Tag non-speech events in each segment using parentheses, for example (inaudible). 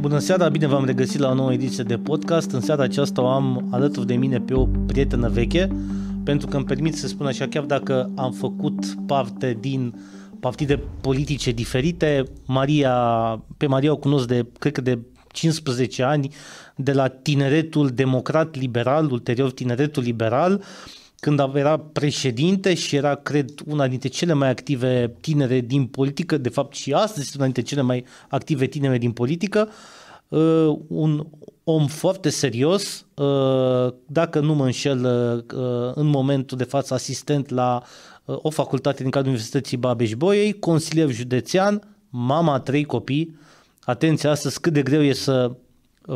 Bună seara, bine v-am regăsit la o nouă ediție de podcast. În seara aceasta o am alături de mine pe o prietenă veche, pentru că îmi permit să spun așa, chiar dacă am făcut parte din partide politice diferite, Maria, pe Maria o cunosc de, cred că de 15 ani, de la tineretul democrat-liberal, ulterior tineretul liberal, când era președinte și era, cred, una dintre cele mai active tinere din politică, de fapt și astăzi este una dintre cele mai active tinere din politică, uh, un om foarte serios, uh, dacă nu mă înșel, uh, în momentul de față asistent la o facultate din cadrul Universității Babeș-Bolyai, consilier județean, mama a trei copii. Atenție astăzi cât de greu e să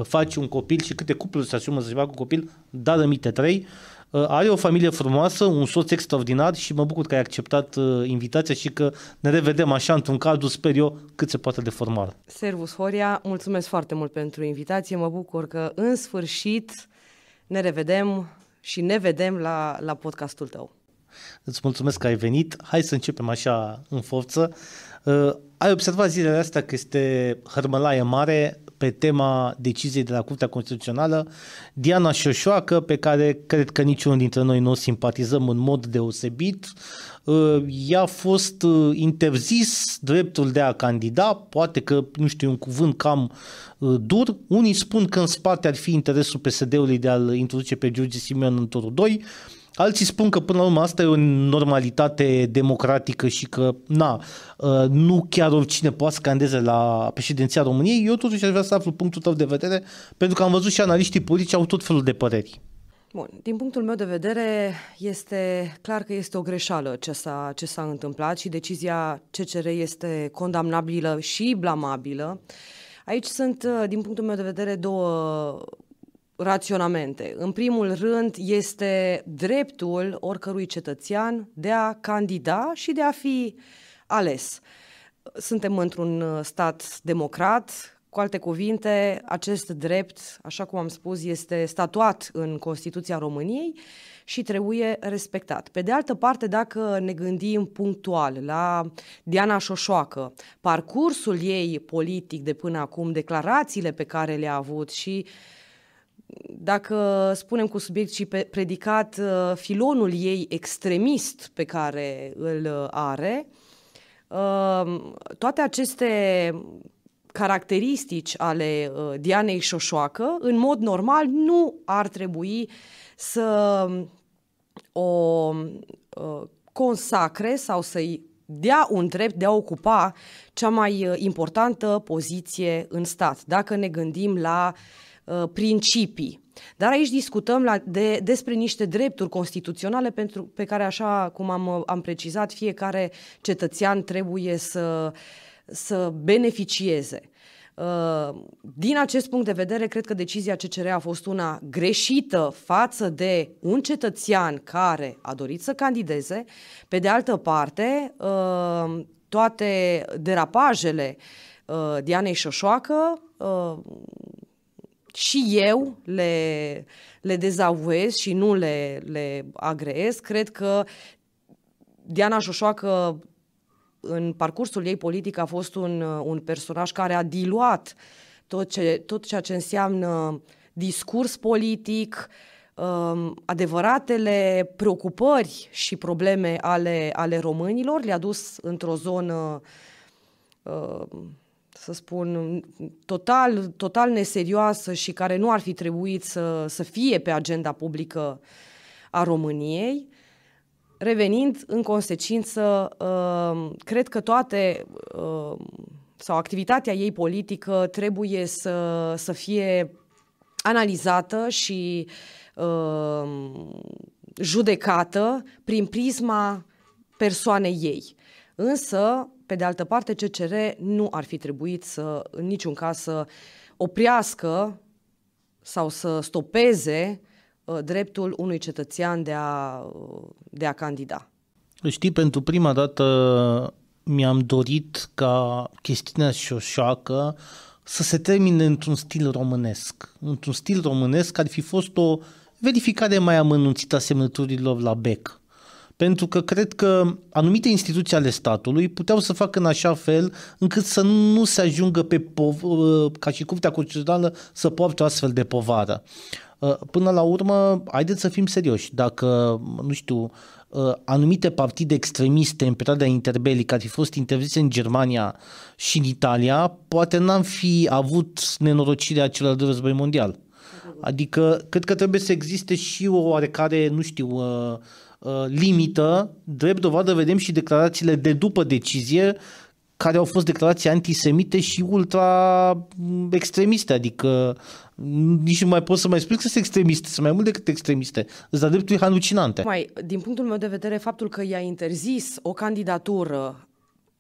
faci un copil și câte cupluri se asumă să-și facă un copil, dar în trei. Uh, are o familie frumoasă, un soț extraordinar și mă bucur că ai acceptat uh, invitația și că ne revedem așa într-un cadru, sper eu, cât se poate de formal. Servus, Horia, mulțumesc foarte mult pentru invitație, mă bucur că în sfârșit ne revedem și ne vedem la, la podcastul tău. Îți mulțumesc că ai venit. Hai să începem așa în forță. Uh, ai observat zilele astea că este hărmălaie mare pe tema deciziei de la Curtea Constituțională, Diana Șoșoacă, pe care cred că niciunul dintre noi nu o simpatizăm în mod deosebit. Uh, i-a fost uh, interzis dreptul de a candida, poate că, nu știu, un cuvânt cam uh, dur. Unii spun că în spate ar fi interesul PSD-ului de a-l introduce pe George Simeon în turul 2. Alții spun că până la urmă asta e o normalitate democratică și că na, ă, nu chiar oricine poate să candeze la președinția României. Eu totuși aș vrea să aflu punctul tău de vedere pentru că am văzut și analiștii politici au tot felul de păreri. Bun, din punctul meu de vedere, este clar că este o greșeală ce s-a, ce s-a întâmplat și decizia CCR este condamnabilă și blamabilă. Aici sunt, ă, din punctul meu de vedere, două raționamente. În primul rând, este dreptul oricărui cetățean de a candida și de a fi ales. Suntem într-un uh, stat democrat, cu alte cuvinte, acest drept, așa cum am spus, este statuat în Constituția României și trebuie respectat. Pe de altă parte, dacă ne gândim punctual la Diana Șoșoacă, parcursul ei politic de până acum, declarațiile pe care le-a avut și uh, dacă spunem cu subiect și predicat uh, filonul ei extremist pe care îl uh, are, um, toate aceste caracteristici ale uh, Dianei Șoșoacă, în mod normal, nu ar trebui să um, o consacre sau să-i dea un drept de a ocupa cea mai importantă poziție în stat. Dacă ne gândim la uh, Uh, principii. Dar aici discutăm la, de, despre niște drepturi constituționale pentru, pe care, așa cum am, uh, am precizat, fiecare cetățean trebuie să, să beneficieze. Uh, din acest punct de vedere, cred că decizia CCR a fost una greșită față de un cetățean care a dorit să candideze. Pe de altă parte, toate derapajele Dianei Șoșoacă și eu le, le dezavuez și nu le, le agrez. Cred că Diana Șoșoacă în parcursul ei politic a fost un, un personaj care a diluat tot, ce, tot ceea ce înseamnă discurs politic, um, adevăratele preocupări și probleme ale, ale românilor, le-a dus într-o zonă uh, să spun, total, total neserioasă și care nu ar fi trebuit să, să fie pe agenda publică a României. Revenind, în consecință, uh, cred că toate uh, sau activitatea ei politică trebuie să, să fie analizată și uh, judecată prin prisma persoanei ei. Însă, pe de altă parte, CCR nu ar fi trebuit să, în niciun caz, să oprească sau să stopeze uh, dreptul unui cetățean de a, uh, de a candida. Știi, pentru prima dată mi-am dorit ca chestiunea șoșoacă să se termine într-un stil românesc. Într-un stil românesc ar fi fost o verificare mai amănunțită a semnăturilor la bec. Pentru că cred că anumite instituții ale statului puteau să facă în așa fel încât să nu se ajungă pe pov- uh, ca și curtea constituțională să poartă o astfel de povară. Uh, până la urmă, haideți să fim serioși. Dacă, nu știu, uh, anumite partide extremiste în perioada interbelică ar fi fost interzise în Germania și în Italia, poate n-am fi avut nenorocirea celor de război mondial. Adică, cred că trebuie să existe și o oarecare, nu știu, Uh, limită, drept dovadă vedem și declarațiile de după decizie care au fost declarații antisemite și ultra-extremiste, mm, adică mm, nici nu mai pot să mai spun că sunt extremiste, sunt mai mult decât extremiste, sunt de dreptul halucinante. Mai, din punctul meu de vedere, faptul că i-a interzis o candidatură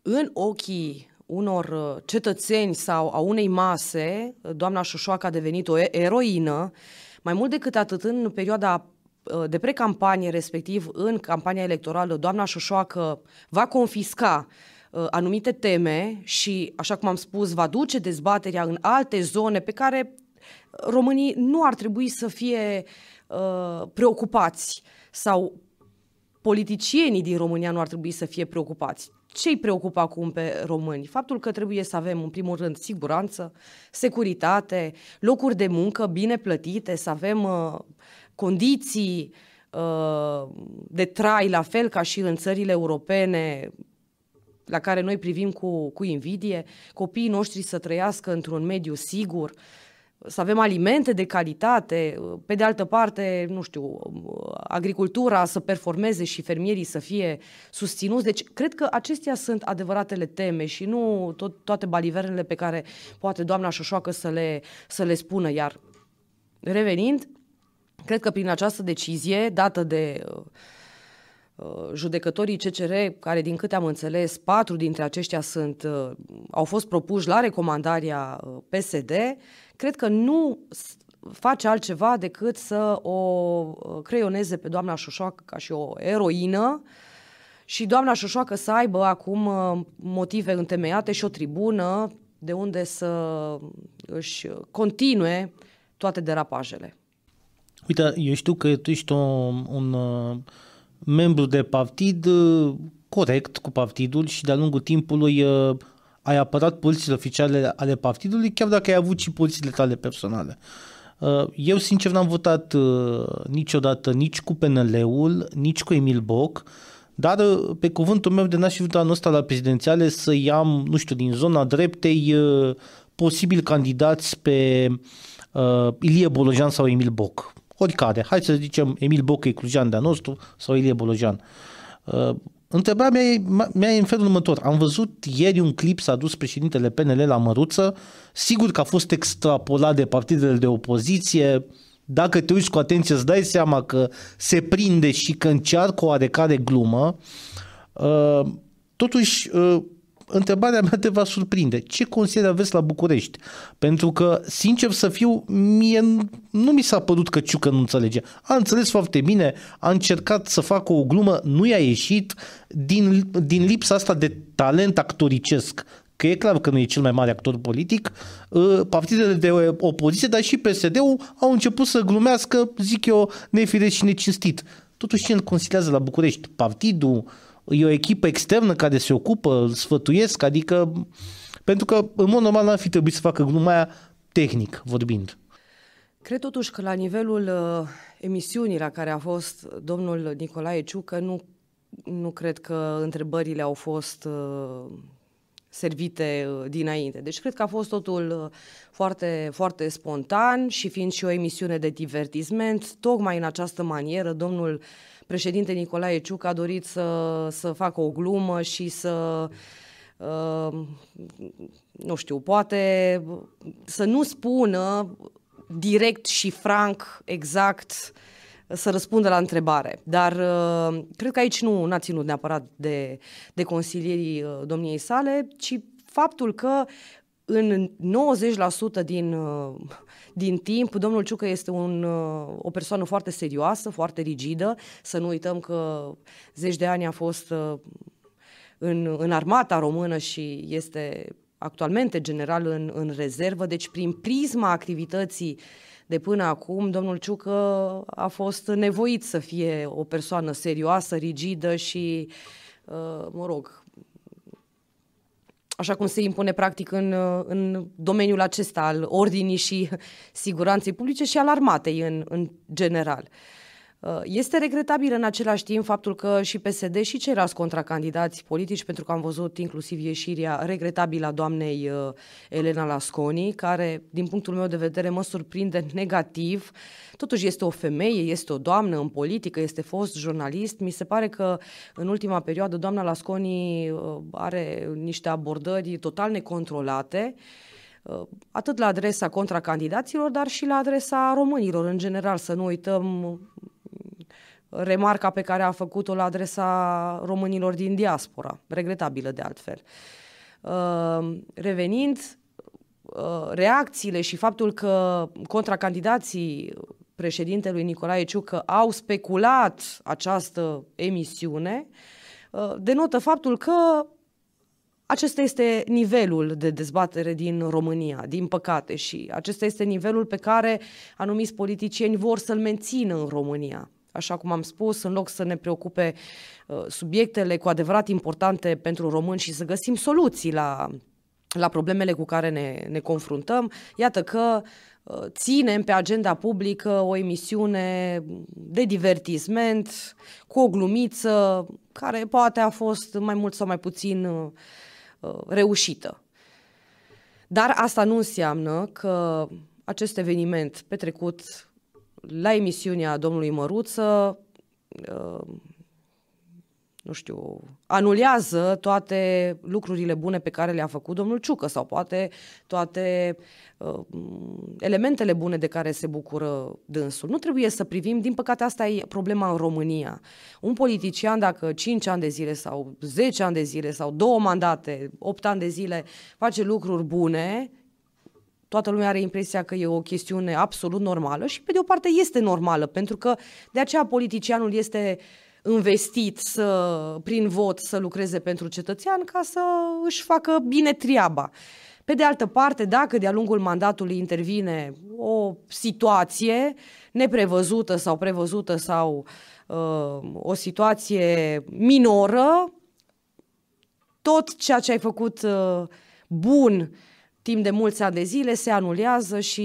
în ochii unor uh, cetățeni sau a unei mase, uh, doamna Șoșoacă a devenit o eroină, mai mult decât atât, în perioada Uh, de precampanie, respectiv în campania electorală, doamna Șoșoacă va confisca uh, anumite teme și, așa cum am spus, va duce dezbaterea în alte zone pe care uh, românii nu ar trebui să fie preocupați sau politicienii din România nu ar trebui să fie preocupați. Ce îi preocupă acum pe români? Faptul că trebuie să avem, în primul rând, siguranță, securitate, locuri de muncă bine plătite, să avem uh, condiții uh, de trai la fel ca și în țările europene la care noi privim cu, cu invidie, copiii noștri să trăiască într-un mediu sigur, să avem alimente de calitate, uh, pe de altă parte, nu știu, uh, agricultura să performeze și fermierii să fie susținuți. Deci, cred că acestea sunt adevăratele teme și nu tot, toate baliverele pe care poate doamna Șoșoacă să le, să le spună. Iar revenind, Cred că prin această decizie dată de uh, uh, judecătorii CCR, care din câte am înțeles, patru dintre aceștia sunt, uh, au fost propuși la recomandarea PSD, cred că nu face altceva decât să o creioneze pe doamna Șoșoacă ca și o eroină și doamna Șoșoacă să aibă acum motive întemeiate și o tribună de unde să își continue toate derapajele. Uite, eu știu că tu ești un, un uh, membru de partid uh, corect cu partidul și de-a lungul timpului uh, ai apărat pozițiile oficiale ale partidului, chiar dacă ai avut și pozițiile tale personale. Eu, sincer, n-am votat niciodată nici cu PNL-ul, nici cu Emil Boc, dar pe cuvântul meu de n-aș anul ăsta la prezidențiale să iam, nu știu, din zona dreptei posibil candidați pe uh, Ilie Bolojan sau Emil Boc oricare, hai să zicem Emil Boc, e clujan de-a nostru sau Ilie Bolojan. Uh, întrebarea mea e, mea e în felul următor. Am văzut ieri un clip, s-a dus președintele PNL la Măruță, sigur că a fost extrapolat de partidele de opoziție, dacă te uiți cu atenție îți dai seama că se prinde și că încearcă o oarecare glumă. Uh, totuși, uh, întrebarea mea te va surprinde. Ce consiliere aveți la București? Pentru că, sincer să fiu, mie nu mi s-a părut că Ciucă nu înțelege. A înțeles foarte bine, a încercat să facă o glumă, nu i-a ieșit din, din lipsa asta de talent actoricesc că e clar că nu e cel mai mare actor politic, ă, partidele de opoziție, dar și PSD-ul au început să glumească, zic eu, nefirești și necinstit. Totuși, cine îl consiliază la București? Partidul? e o echipă externă care se ocupă, îl sfătuiesc, adică pentru că în mod normal n-ar fi trebuit să facă gluma aia tehnic vorbind. Cred totuși că la nivelul uh, emisiunii la care a fost domnul Nicolae Ciucă nu, nu cred că întrebările au fost uh, servite uh, dinainte. Deci cred că a fost totul uh, foarte, foarte spontan și fiind și o emisiune de divertisment, tocmai în această manieră, domnul uh, președinte Nicolae Ciuc a dorit să, să facă o glumă și să uh, nu știu, poate să nu spună direct și franc, exact, să răspundă la întrebare. Dar uh, cred că aici nu a ținut neapărat de, de consilierii uh, domniei sale, ci faptul că în 90% din, uh, din timp, domnul Ciucă este un, uh, o persoană foarte serioasă, foarte rigidă. Să nu uităm că zeci de ani a fost uh, în, în armata română și este actualmente general în, în rezervă, deci prin prisma activității de până acum, domnul Ciucă a fost nevoit să fie o persoană serioasă, rigidă și, mă rog, așa cum se impune practic în, în domeniul acesta al ordinii și siguranței publice și al armatei în, în general. Uh, Uh, este regretabil în același timp faptul că și PSD și ceilalți contracandidați politici, pentru că am văzut inclusiv ieșirea regretabilă a doamnei uh, Elena Lasconi, care, din punctul meu de vedere, mă surprinde negativ. Totuși este o femeie, este o doamnă în politică, este fost jurnalist. Mi se pare că în ultima perioadă doamna Lasconi uh, are niște abordări total necontrolate atât la adresa contracandidaților, dar și la adresa românilor în general. Să nu uităm remarca pe care a făcut-o la adresa românilor din diaspora, regretabilă de altfel. Uh, revenind, uh, reacțiile și faptul că contracandidații președintelui Nicolae Ciucă au speculat această emisiune, uh, denotă faptul că acesta este nivelul de dezbatere din România, din păcate, și acesta este nivelul pe care anumiți politicieni vor să-l mențină în România așa cum am spus, în loc să ne preocupe uh, subiectele cu adevărat importante pentru români și să găsim soluții la, la problemele cu care ne, ne confruntăm, iată că uh, ținem pe agenda publică o emisiune de divertisment cu o glumiță care poate a fost mai mult sau mai puțin uh, reușită. Dar asta nu înseamnă că acest eveniment petrecut la emisiunea domnului Măruță, uh, nu știu, anulează toate lucrurile bune pe care le-a făcut domnul Ciucă sau poate toate uh, elementele bune de care se bucură dânsul. Nu trebuie să privim, din păcate asta e problema în România. Un politician dacă 5 ani de zile sau 10 ani de zile sau două mandate, 8 ani de zile face lucruri bune toată lumea are impresia că e o chestiune absolut normală și pe de o parte este normală, pentru că de aceea politicianul este investit să, prin vot să lucreze pentru cetățean ca să își facă bine treaba. Pe de altă parte, dacă de-a lungul mandatului intervine o situație neprevăzută sau prevăzută sau uh, o situație minoră, tot ceea ce ai făcut uh, bun timp de mulți ani de zile, se anulează și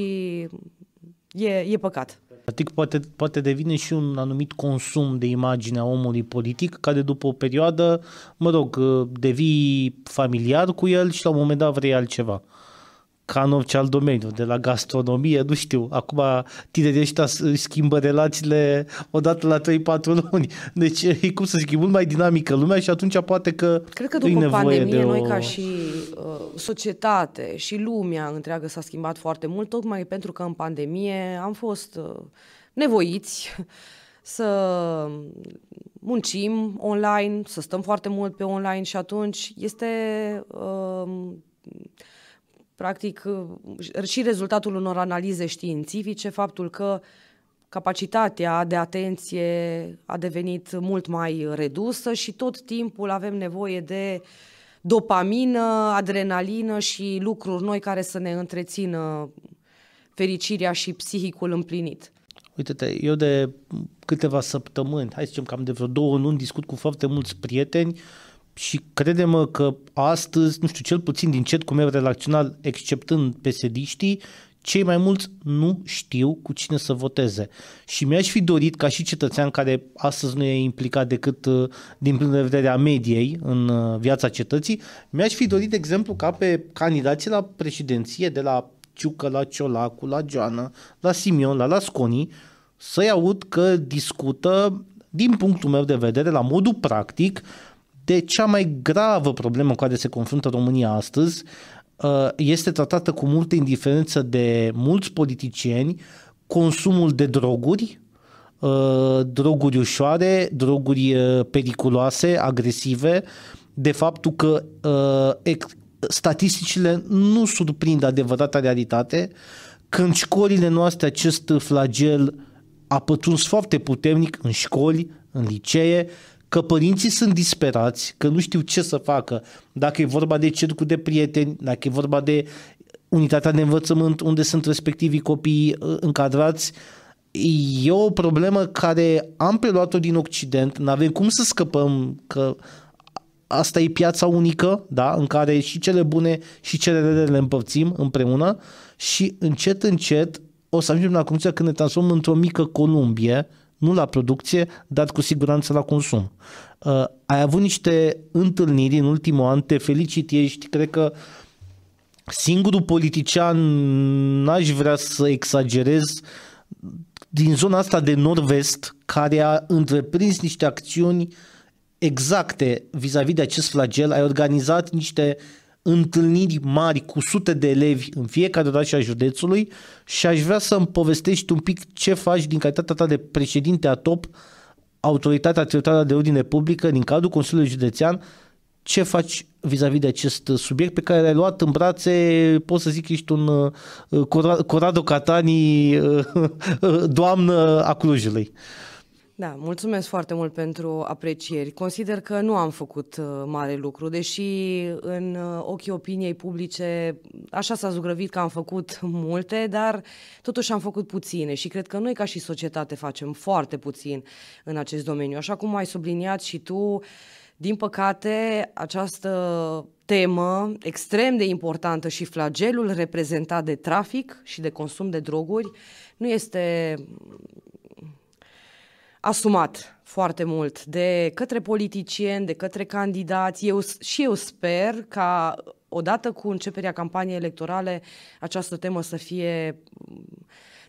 e, e păcat. Practic poate, poate devine și un anumit consum de imagine a omului politic care după o perioadă, mă rog, devii familiar cu el și la un moment dat vrei altceva ca în orice alt domeniu, de la gastronomie, nu știu, acum tinerii ăștia schimbă relațiile odată la 3-4 (laughs) luni. Deci e cum să zic, e mult mai dinamică lumea și atunci poate că Cred că după pandemie, o... noi ca și uh, societate și lumea întreagă s-a schimbat foarte mult, tocmai pentru că în pandemie am fost uh, nevoiți să muncim online, să stăm foarte mult pe online și atunci este uh, practic, uh, și rezultatul unor analize științifice, faptul că capacitatea de atenție a devenit mult mai redusă și tot timpul avem nevoie de dopamină, adrenalină și lucruri noi care să ne întrețină fericirea și psihicul împlinit. Uite-te, eu de câteva săptămâni, hai să zicem am de vreo două luni, discut cu foarte mulți prieteni uh, și credem că astăzi, nu știu, cel puțin din chat cum e relațional, exceptând psd cei mai mulți nu știu cu cine să voteze. Și mi-aș fi dorit ca și cetățean care astăzi nu e implicat decât uh, din punct de vedere a mediei în uh, viața cetății, mi-aș fi dorit, de exemplu, ca pe candidații la președinție de la Ciucă, la Ciolacu, la Joana, la Simion, la Lasconi, să-i aud că discută, din punctul meu de vedere, la modul practic, uh, de cea mai gravă problemă cu care se confruntă România astăzi uh, este tratată cu multă indiferență de mulți politicieni, consumul de droguri, uh, droguri ușoare, droguri uh, periculoase, agresive, de faptul că statisticile nu surprind adevărata realitate, când școlile noastre acest flagel a pătruns foarte puternic în școli, în licee, că părinții sunt disperați, că nu știu ce să facă, dacă e vorba de cercul de prieteni, dacă e vorba de unitatea de învățământ unde sunt respectivii copii uh, încadrați, e o problemă care am preluat-o din Occident, nu avem cum să scăpăm că asta e piața unică, da, în care și cele bune și cele rele le împărțim împreună și încet, încet o să ajungem la concluzia că ne transformăm într-o mică Columbie, nu la producție, dar cu siguranță la consum. Uh, ai avut niște întâlniri în ultimul an, te felicit, ești, cred că singurul politician, n-aș vrea să exagerez, din zona asta de nord-vest, care a întreprins niște acțiuni exacte vis-a-vis de acest flagel, ai organizat niște uh, întâlniri mari cu sute de elevi în fiecare oraș a județului și aș vrea să-mi povestești un pic ce faci din calitatea ta de președinte a TOP, Autoritatea Teritorială de Ordine Publică, din cadrul Consiliului Județean, ce faci vis-a-vis de acest subiect pe care l-ai luat în brațe, pot să zic ești un uh, Corrado Catani, uh, (laughs) uh, doamnă a Clujului. Uh, da, mulțumesc foarte mult pentru aprecieri. Consider că nu am făcut uh, mare lucru, deși în uh, ochii opiniei publice așa s-a zugrăvit că am făcut multe, dar totuși am făcut puține și cred că noi ca și societate facem foarte puțin în acest domeniu. Așa cum ai subliniat și tu, din păcate, această temă extrem de importantă și flagelul reprezentat de trafic și de consum de droguri nu este asumat foarte mult de către politicieni, de către candidați. Eu, și eu sper ca odată cu începerea campaniei electorale această temă să fie mm,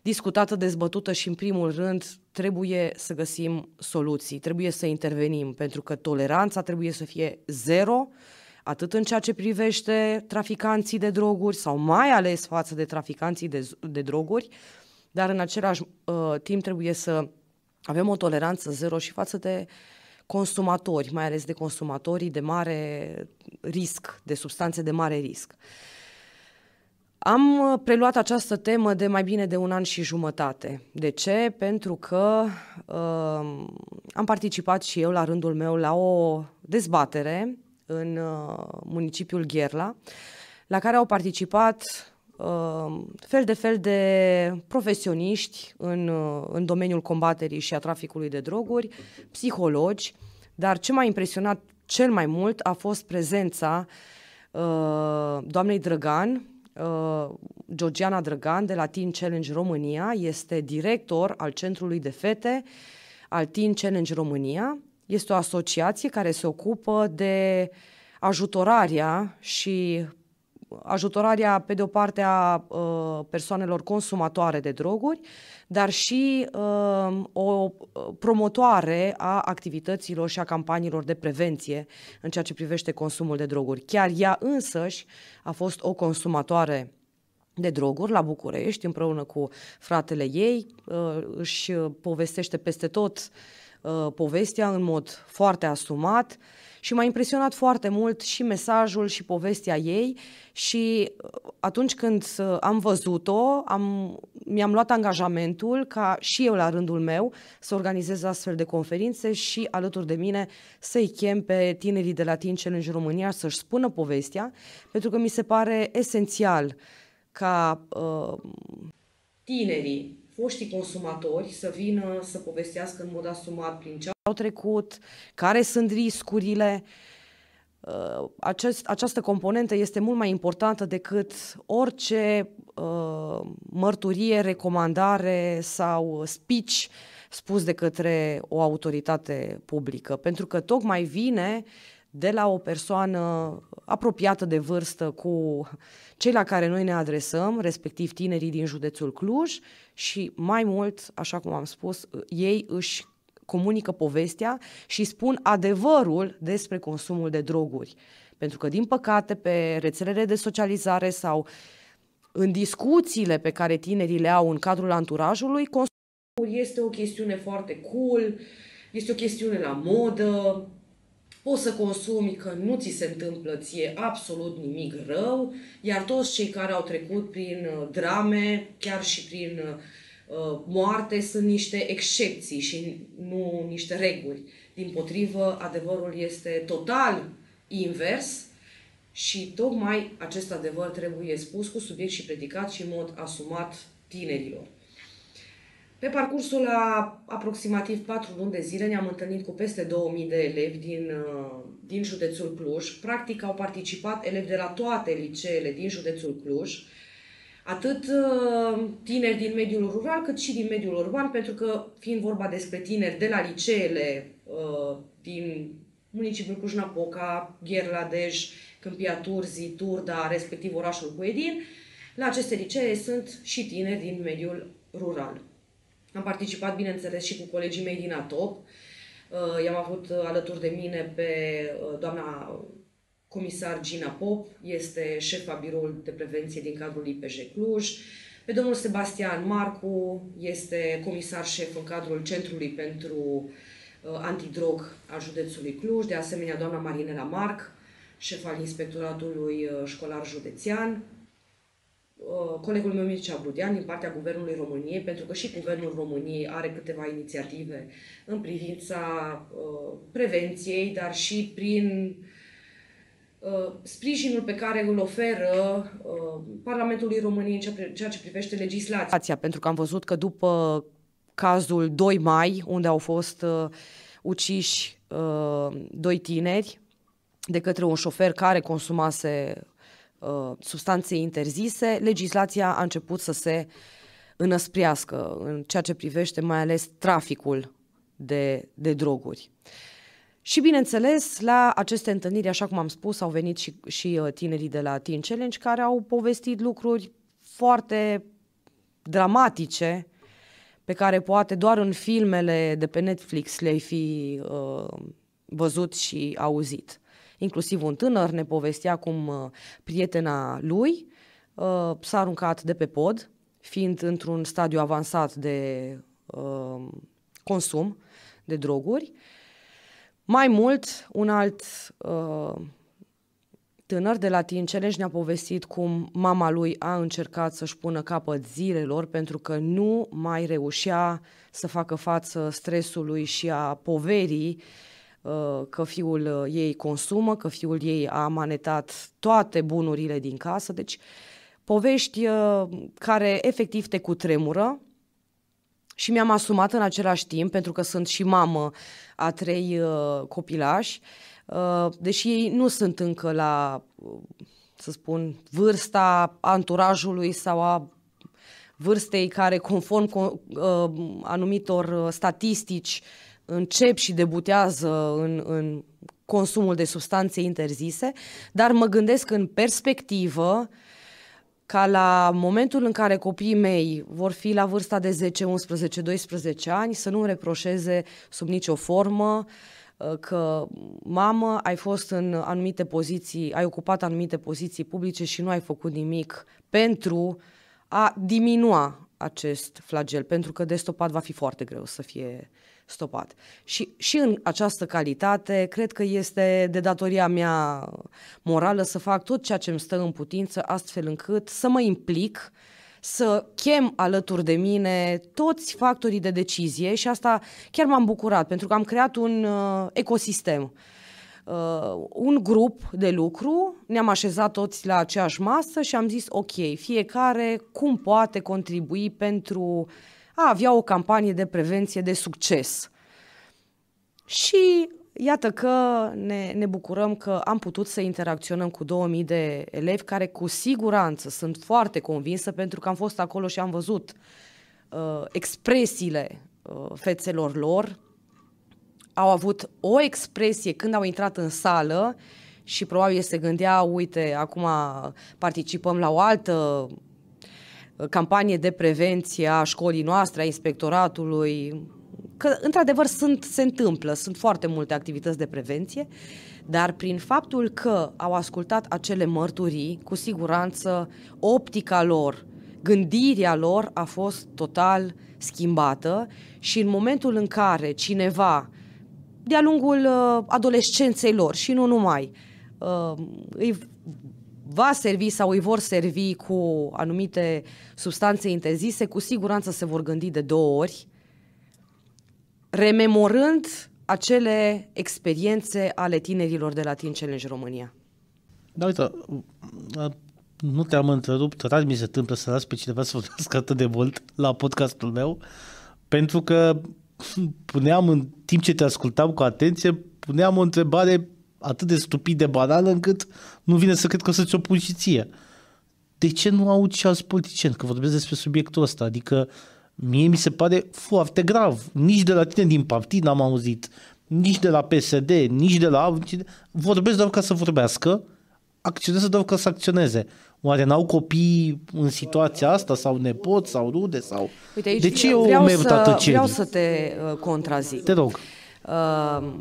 discutată, dezbătută și în primul rând trebuie să găsim soluții, trebuie să intervenim pentru că toleranța trebuie să fie zero atât în ceea ce privește traficanții de droguri sau mai ales față de traficanții de, de droguri, dar în același uh, timp trebuie să avem o toleranță zero și față de consumatori, mai ales de consumatorii de mare risc, de substanțe de mare risc. Am uh, preluat această temă de mai bine de un an și jumătate. De ce? Pentru că uh, am participat și eu la rândul meu la o dezbatere în uh, municipiul Gherla, la care au participat Uh, fel de fel de profesioniști în, uh, în domeniul combaterii și a traficului de droguri, psihologi, dar ce m-a impresionat cel mai mult a fost prezența uh, doamnei Drăgan, uh, Georgiana Drăgan de la Teen Challenge România, este director al Centrului de Fete al Teen Challenge România. Este o asociație care se ocupă de ajutorarea și ajutorarea, pe de o parte, a uh, persoanelor consumatoare de droguri, dar și um, uh, o promotoare a activităților și a campaniilor de prevenție în ceea ce privește consumul de droguri. Chiar ea însăși a fost o consumatoare de droguri la București împreună cu fratele ei, uh, își povestește peste tot uh, povestea în mod foarte asumat și m-a impresionat foarte mult și mesajul și povestea ei și uh, atunci când uh, am văzut-o, am, mi-am luat angajamentul ca și eu la rândul meu să organizez astfel de conferințe și alături de mine să-i chem pe tinerii de la Teen Challenge România să-și spună povestea, pentru că mi se pare esențial ca uh, tinerii foștii consumatori să vină să povestească în mod asumat prin ce au trecut, care sunt riscurile. Uh, acest, această componentă este mult mai importantă decât orice uh, mărturie, recomandare sau speech spus de către o autoritate publică, pentru că tocmai vine de la o persoană apropiată de vârstă cu cei la care noi ne adresăm, respectiv tinerii din județul Cluj și mai mult, așa cum am spus, ei își comunică povestea și spun adevărul despre consumul de droguri. Pentru că, din păcate, pe rețelele de socializare sau în discuțiile pe care tinerii le au în cadrul anturajului, consumul este o chestiune foarte cool, este o chestiune la modă, poți să consumi, că nu ți se întâmplă ție absolut nimic rău, iar toți cei care au trecut prin uh, drame, chiar și prin uh, uh, moarte, sunt niște excepții și nu niște reguli. Din potrivă, adevărul este total invers și tocmai acest adevăr trebuie spus cu subiect și predicat și în mod asumat tinerilor. Pe parcursul a aproximativ 4 luni de zile ne-am întâlnit cu peste 2000 de elevi din, uh, din județul Cluj. Practic au participat elevi de la toate liceele din județul Cluj, atât uh, tineri din mediul rural cât și din mediul urban, pentru că fiind vorba despre tineri de la liceele uh, din municipiul Cluj-Napoca, Gherladej, Câmpia Turzi, Turda, respectiv orașul Huedin, la aceste licee sunt și tineri din mediul rural. Am participat, bineînțeles, și cu colegii mei din ATOP. Uh, i-am avut uh, alături de mine pe uh, doamna comisar Gina Pop, este șefa biroul de prevenție din cadrul IPJ Cluj, pe domnul Sebastian Marcu, este comisar șef în cadrul Centrului pentru Antidrog al județului Cluj, de asemenea doamna Marinela Marc, șef al Inspectoratului Școlar Județean, Uh, colegul meu Mircea Brudean din partea Guvernului României, pentru că și Guvernul României are câteva inițiative în privința uh, prevenției, dar și prin uh, sprijinul pe care îl oferă Parlamentului României în ceea ce privește legislația. Pentru că am văzut că după cazul 2 mai, unde au fost uciși doi tineri de către un șofer care consumase Uh, substanțe interzise, legislația a început să se înăsprească în ceea ce privește mai ales traficul de, de droguri. Și bineînțeles, la aceste întâlniri, așa cum am spus, au venit și, și uh, tinerii de la Teen Challenge care au povestit lucruri foarte dramatice pe care poate doar în filmele de pe Netflix le-ai fi uh, văzut și auzit. Inclusiv un tânăr ne povestea cum uh, prietena lui uh, s-a aruncat de pe pod, fiind într-un stadiu avansat de uh, consum de droguri. Mai mult, un alt uh, tânăr de la Challenge ne-a povestit cum mama lui a încercat să-și pună capăt zilelor pentru că nu mai reușea să facă față stresului și a poverii Uh, că fiul uh, ei consumă, că fiul ei a manetat toate bunurile din casă, deci povești uh, care efectiv te cutremură și mi-am asumat în același timp, pentru că sunt și mamă a trei copilași, deși ei nu sunt încă la, să spun, vârsta anturajului sau a vârstei care, conform anumitor statistici, uh, încep și debutează în, în consumul de substanțe interzise, dar mă gândesc în perspectivă ca la momentul în care copiii mei vor fi la vârsta de 10, 11, 12 ani să nu reproșeze sub nicio formă uh, că mamă, ai fost în anumite poziții, ai ocupat anumite poziții publice și nu ai făcut nimic pentru a diminua acest flagel, pentru că destopat va fi foarte greu să fie stopat. Și, și în această calitate, cred că este de datoria mea morală să fac tot ceea ce îmi stă în putință, astfel încât să mă implic să chem alături de mine toți factorii de decizie și asta chiar m-am bucurat pentru că am creat un uh, ecosistem. Uh, un grup de lucru, ne-am așezat toți la aceeași masă și am zis ok, fiecare cum poate contribui pentru uh, a avea o campanie de prevenție de succes. Și iată că ne, ne bucurăm că am putut să interacționăm cu 2000 de elevi care cu siguranță sunt foarte convinsă pentru că am fost acolo și am văzut uh, expresiile uh, fețelor lor. Au avut o expresie când au intrat în sală și probabil se gândea, uite, acum participăm la o altă campanie de prevenție a școlii noastre, a inspectoratului, că într-adevăr sunt, se întâmplă, sunt foarte multe activități de prevenție, dar prin faptul că au ascultat acele mărturii, cu siguranță optica lor, gândirea lor a fost total schimbată și în momentul în care cineva, de-a lungul uh, adolescenței lor și nu numai, uh, îi va servi sau îi vor servi cu anumite substanțe interzise, cu siguranță se vor gândi de două ori, rememorând acele experiențe ale tinerilor de la Teen Challenge România. Da, uite, nu te-am întrerupt, rar mi se întâmplă să las pe cineva să vorbească atât de mult la podcastul meu, pentru că puneam în timp ce te ascultam cu atenție, puneam o întrebare atât de stupid de banală încât nu vine să cred că o să-ți o pun și ție. De ce nu au și alți politicieni că vorbesc despre subiectul ăsta? Adică mie mi se pare foarte grav. Nici de la tine din partid n-am auzit, nici de la PSD, nici de la... Vorbesc doar ca să vorbească, acționează doar ca să acționeze. Oare n-au copii în situația asta sau nepoți sau rude sau... Uite, aici de ce eu vreau, să, vreau să te uh, contrazic. Te rog. Uh,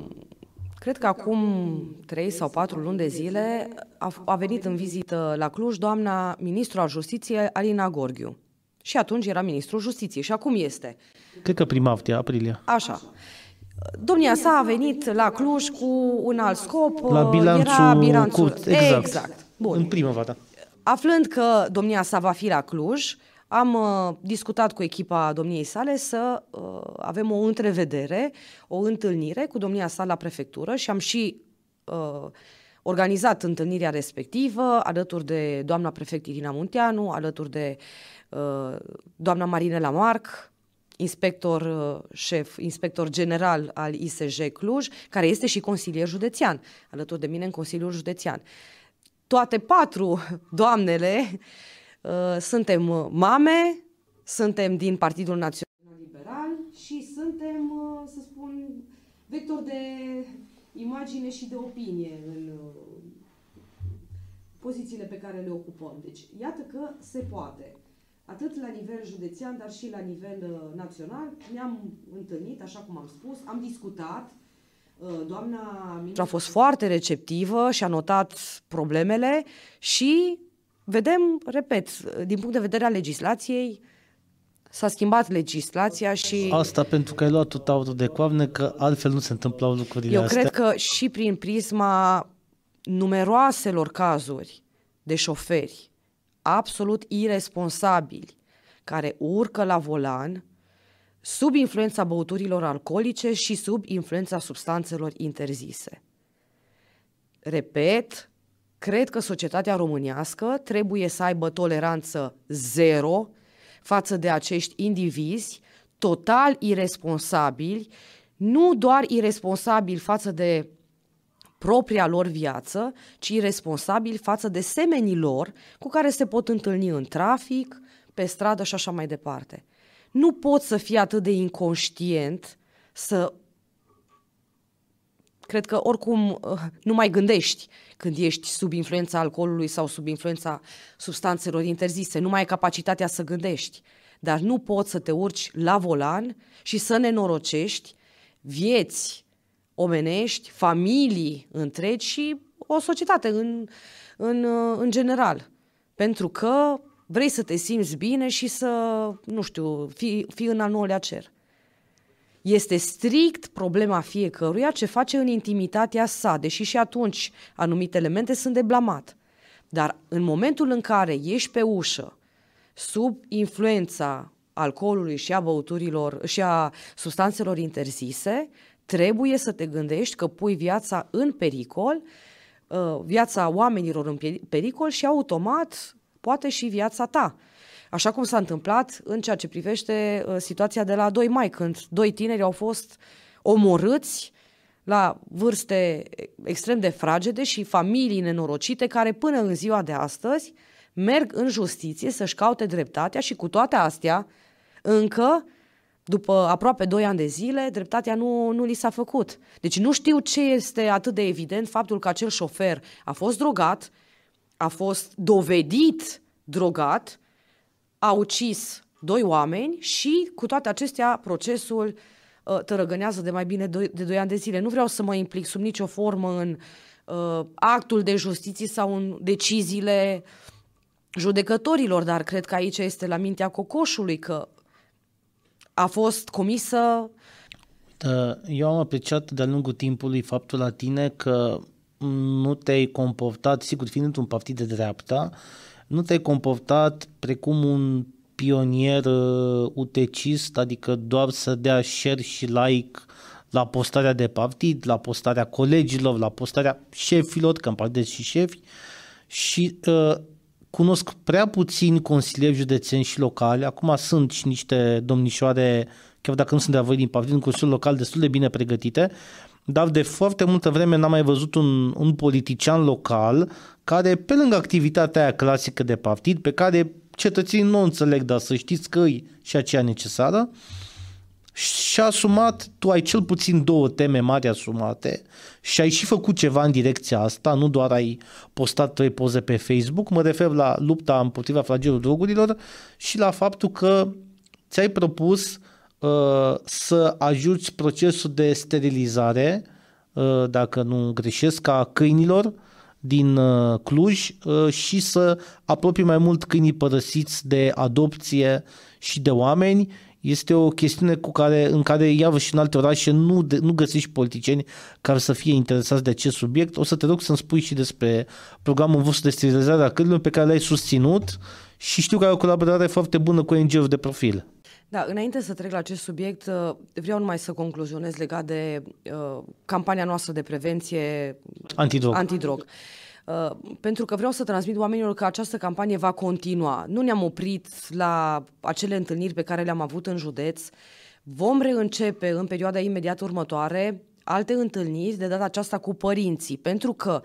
Cred că acum trei sau patru luni de zile a, venit în vizită la Cluj doamna ministru al justiției Alina Gorghiu. Și atunci era ministrul justiției și acum este. Cred că primavtia, aprilie. Așa. Domnia sa a venit la Cluj cu un alt scop. La bilanțul, era bilanțul... exact. exact. Bun. În primăvara. Aflând că domnia sa va fi la Cluj, uh, am uh, discutat cu echipa domniei sale să uh, avem o întrevedere, o întâlnire cu domnia sa la prefectură și am și uh, organizat întâlnirea respectivă alături de doamna prefect Irina Munteanu, alături de uh, doamna Marinela Marc, inspector uh, șef, inspector general al ISJ Cluj, care este și consilier județean, alături de mine în Consiliul Județean. Toate patru doamnele Uh, suntem uh, mame, suntem din Partidul Național Liberal și suntem, uh, să spun, vector de imagine și de opinie în pozițiile pe care le ocupăm. Deci, iată că se poate. Atât la nivel județean, dar și la nivel național, ne-am întâlnit, așa cum am spus, am discutat, Doamna a fost foarte receptivă și a notat problemele și vedem, repet, din punct de vedere al legislației, s-a schimbat legislația și... Asta pentru că ai luat tot autul de coavne, că altfel nu se întâmplau lucrurile Eu astea. cred că și prin prisma numeroaselor cazuri de șoferi absolut irresponsabili care urcă la volan sub influența băuturilor alcoolice și sub influența substanțelor interzise. Repet, Cred că societatea românească trebuie să aibă toleranță zero față de acești indivizi total irresponsabili, nu doar irresponsabili față de propria lor viață, ci irresponsabili față de semenii lor cu care se pot întâlni în trafic, pe stradă și așa mai departe. Nu pot să fii atât de inconștient să cred că oricum uh, nu mai gândești când ești sub influența alcoolului sau sub influența substanțelor interzise. Nu mai ai capacitatea să gândești. Dar nu poți să te urci la volan și să nenorocești vieți omenești, familii întregi și o societate în, în, uh, în general. Pentru că vrei să te simți bine și să, nu știu, fii, fii în al nouălea cer. Este strict problema fiecăruia ce face în intimitatea sa, deși și atunci anumite elemente sunt de blamat. Dar în momentul în care ești pe ușă, sub influența alcoolului și a băuturilor și a substanțelor interzise, trebuie să te gândești că pui viața în pericol, uh, viața oamenilor în pericol și automat poate și viața ta. Așa cum s-a întâmplat în ceea ce privește uh, situația de la 2 mai, când doi tineri au fost omorâți la vârste extrem de fragede și familii nenorocite care până în ziua de astăzi merg în justiție să-și caute dreptatea și cu toate astea încă după aproape 2 ani de zile, dreptatea nu, nu li s-a făcut. Deci nu știu ce este atât de evident faptul că acel șofer a fost drogat, a fost dovedit drogat a ucis doi oameni și cu toate acestea procesul uh, tărăgânează de mai bine do- de 2 ani de zile. Nu vreau să mă implic sub nicio formă în uh, actul de justiție sau în deciziile judecătorilor, dar cred că aici este la mintea cocoșului că a fost comisă. Da, eu am apreciat de-a lungul timpului faptul la tine că nu te-ai comportat, sigur, fiind un partid de dreapta, uh, nu te-ai comportat precum un pionier uh, utecist, adică doar să dea share și like la postarea de partid, la postarea colegilor, la postarea șefilor, că îmi și șefi, și uh, cunosc prea puțin consilieri județeni și locali. Acum sunt și niște domnișoare, chiar dacă nu sunt de avoi din partid, în consiliul local destul de bine pregătite, dar de foarte multă vreme n-am mai văzut un, un politician local care, pe lângă activitatea aia clasică de partid, pe care cetățenii nu o înțeleg, dar să știți că e și aceea necesară, și-a asumat, tu ai cel puțin două teme mari asumate și ai și făcut ceva în direcția asta, nu doar ai postat trei poze pe Facebook, mă refer la lupta împotriva flagelului drogurilor și la faptul că ți-ai propus Uh, să ajuți procesul de sterilizare, uh, dacă nu greșesc, a câinilor din uh, Cluj și să apropii mai mult câinii părăsiți de adopție și de oameni. Este o chestiune cu care, în care, iau și în alte orașe nu, de, nu găsești politicieni care să fie interesați de acest subiect. O să te rog să-mi spui și despre programul vostru de sterilizare a câinilor pe care l-ai susținut și știu că ai o colaborare foarte bună cu ONG-uri de profil. Da, înainte să trec la acest subiect, uh, vreau numai să concluzionez legat de uh, campania noastră de prevenție antidrog. antidrog. Uh, pentru că vreau să transmit oamenilor că această campanie va continua. Nu ne-am oprit la acele întâlniri pe care le-am avut în județ. Vom reîncepe în perioada imediat următoare alte întâlniri, de data aceasta cu părinții, pentru că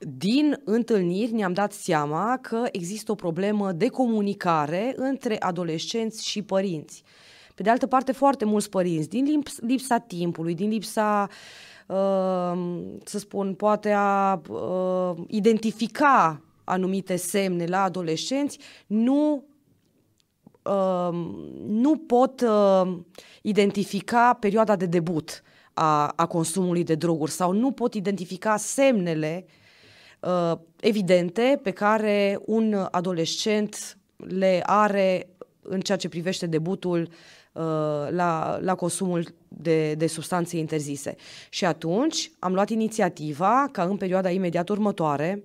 din întâlniri ne-am dat seama că există o problemă de comunicare între adolescenți și părinți. Pe de altă parte, foarte mulți părinți, din lipsa timpului, din lipsa, uh, să spun, poate a uh, identifica anumite semne la adolescenți, nu uh, nu pot identifica perioada de debut a, a consumului de droguri sau nu pot identifica semnele uh, uh, evidente pe care un adolescent le are în ceea ce privește debutul uh, la, la consumul de, de substanțe interzise. Și atunci am luat inițiativa ca în perioada imediat următoare